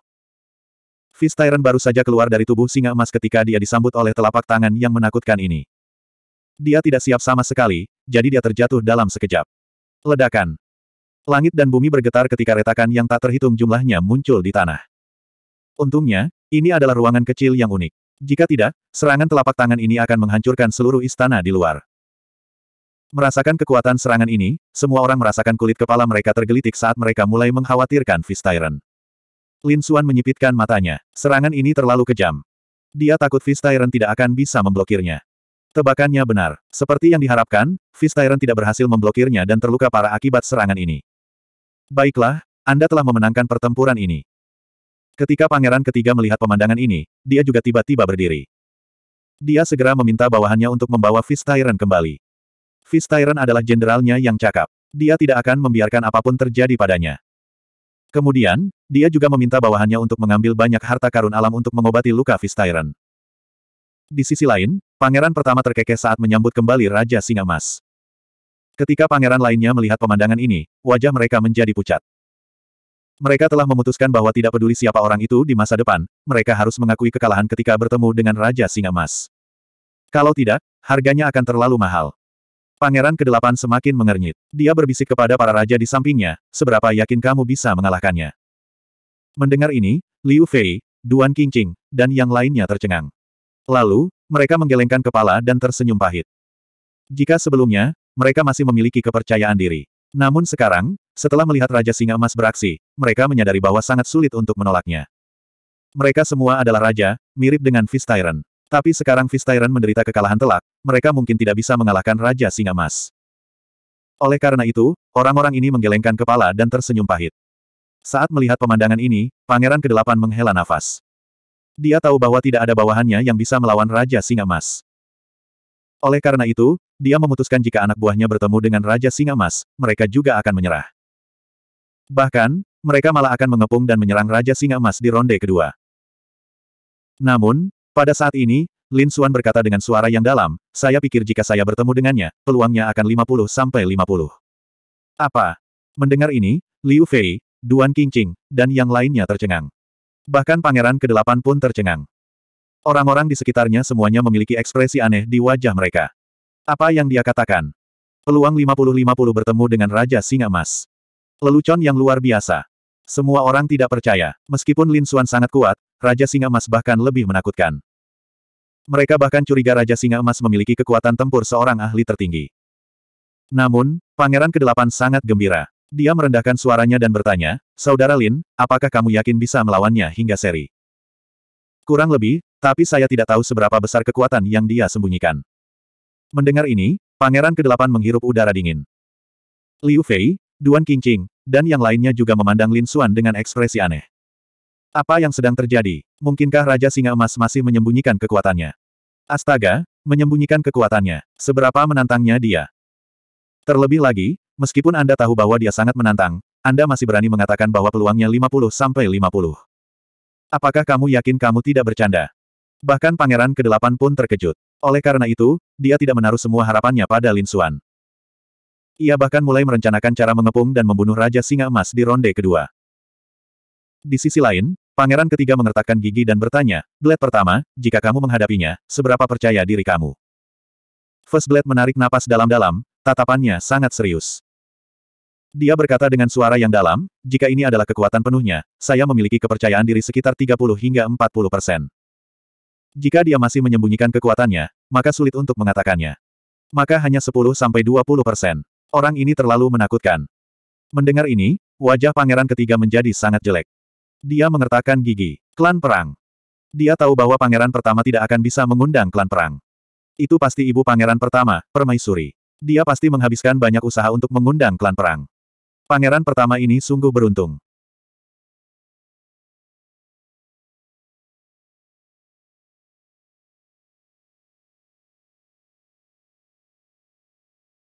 Fist Tyrant baru saja keluar dari tubuh singa emas ketika dia disambut oleh telapak tangan yang menakutkan ini. Dia tidak siap sama sekali, jadi dia terjatuh dalam sekejap. Ledakan. Langit dan bumi bergetar ketika retakan yang tak terhitung jumlahnya muncul di tanah. Untungnya, ini adalah ruangan kecil yang unik. Jika tidak, serangan telapak tangan ini akan menghancurkan seluruh istana di luar. Merasakan kekuatan serangan ini, semua orang merasakan kulit kepala mereka tergelitik saat mereka mulai mengkhawatirkan Fist Tyrant. Lin Xuan menyipitkan matanya. Serangan ini terlalu kejam. Dia takut Fist Tyrant tidak akan bisa memblokirnya. Tebakannya benar. Seperti yang diharapkan, Fist Tyrant tidak berhasil memblokirnya dan terluka parah akibat serangan ini. Baiklah, Anda telah memenangkan pertempuran ini. Ketika pangeran ketiga melihat pemandangan ini, dia juga tiba-tiba berdiri. Dia segera meminta bawahannya untuk membawa Fist Tyrant kembali. Fist Tyrant adalah jenderalnya yang cakap. Dia tidak akan membiarkan apapun terjadi padanya. Kemudian, dia juga meminta bawahannya untuk mengambil banyak harta karun alam untuk mengobati luka Fist Tyrant. Di sisi lain, pangeran pertama terkekeh saat menyambut kembali Raja Singa Mas. Ketika pangeran lainnya melihat pemandangan ini, wajah mereka menjadi pucat. Mereka telah memutuskan bahwa tidak peduli siapa orang itu di masa depan, mereka harus mengakui kekalahan ketika bertemu dengan Raja Singa Mas. Kalau tidak, harganya akan terlalu mahal. Pangeran ke-8 semakin mengernyit. Dia berbisik kepada para raja di sampingnya, seberapa yakin kamu bisa mengalahkannya. Mendengar ini, Liu Fei, Duan Qingqing, dan yang lainnya tercengang. Lalu, mereka menggelengkan kepala dan tersenyum pahit. Jika sebelumnya, mereka masih memiliki kepercayaan diri. Namun sekarang, setelah melihat Raja Singa Emas beraksi, mereka menyadari bahwa sangat sulit untuk menolaknya. Mereka semua adalah raja, mirip dengan Vistyren. Tapi sekarang Vistairan menderita kekalahan telak, mereka mungkin tidak bisa mengalahkan Raja Singa Mas. Oleh karena itu, orang-orang ini menggelengkan kepala dan tersenyum pahit. Saat melihat pemandangan ini, Pangeran Kedelapan menghela nafas. Dia tahu bahwa tidak ada bawahannya yang bisa melawan Raja Singa Mas. Oleh karena itu, dia memutuskan jika anak buahnya bertemu dengan Raja Singa Mas, mereka juga akan menyerah. Bahkan, mereka malah akan mengepung dan menyerang Raja Singa Mas di ronde kedua. Namun, pada saat ini, Lin Suan berkata dengan suara yang dalam, saya pikir jika saya bertemu dengannya, peluangnya akan 50-50. Apa? Mendengar ini, Liu Fei, Duan Qingqing, dan yang lainnya tercengang. Bahkan pangeran ke-8 pun tercengang. Orang-orang di sekitarnya semuanya memiliki ekspresi aneh di wajah mereka. Apa yang dia katakan? Peluang 50-50 bertemu dengan Raja Singa Mas. Lelucon yang luar biasa. Semua orang tidak percaya, meskipun Lin Suan sangat kuat, Raja Singa Emas bahkan lebih menakutkan. Mereka bahkan curiga Raja Singa Emas memiliki kekuatan tempur seorang ahli tertinggi. Namun, Pangeran Kedelapan sangat gembira. Dia merendahkan suaranya dan bertanya, Saudara Lin, apakah kamu yakin bisa melawannya hingga seri? Kurang lebih, tapi saya tidak tahu seberapa besar kekuatan yang dia sembunyikan. Mendengar ini, Pangeran Kedelapan menghirup udara dingin. Liu Fei, Duan Qingqing, dan yang lainnya juga memandang Lin Xuan dengan ekspresi aneh. Apa yang sedang terjadi? Mungkinkah Raja Singa Emas masih menyembunyikan kekuatannya? Astaga, menyembunyikan kekuatannya. Seberapa menantangnya dia? Terlebih lagi, meskipun Anda tahu bahwa dia sangat menantang, Anda masih berani mengatakan bahwa peluangnya 50-50. Apakah kamu yakin kamu tidak bercanda? Bahkan Pangeran ke-8 pun terkejut. Oleh karena itu, dia tidak menaruh semua harapannya pada Lin Xuan. Ia bahkan mulai merencanakan cara mengepung dan membunuh Raja Singa Emas di ronde kedua. Di sisi lain, Pangeran ketiga mengertakkan gigi dan bertanya, Blade pertama, jika kamu menghadapinya, seberapa percaya diri kamu? First Blade menarik napas dalam-dalam, tatapannya sangat serius. Dia berkata dengan suara yang dalam, jika ini adalah kekuatan penuhnya, saya memiliki kepercayaan diri sekitar 30 hingga 40 persen. Jika dia masih menyembunyikan kekuatannya, maka sulit untuk mengatakannya. Maka hanya 10-20 sampai persen. Orang ini terlalu menakutkan. Mendengar ini, wajah pangeran ketiga menjadi sangat jelek. Dia mengertakkan gigi. Klan Perang. Dia tahu bahwa pangeran pertama tidak akan bisa mengundang klan perang. Itu pasti ibu pangeran pertama, permaisuri. Dia pasti menghabiskan banyak usaha untuk mengundang klan perang. Pangeran pertama ini sungguh beruntung.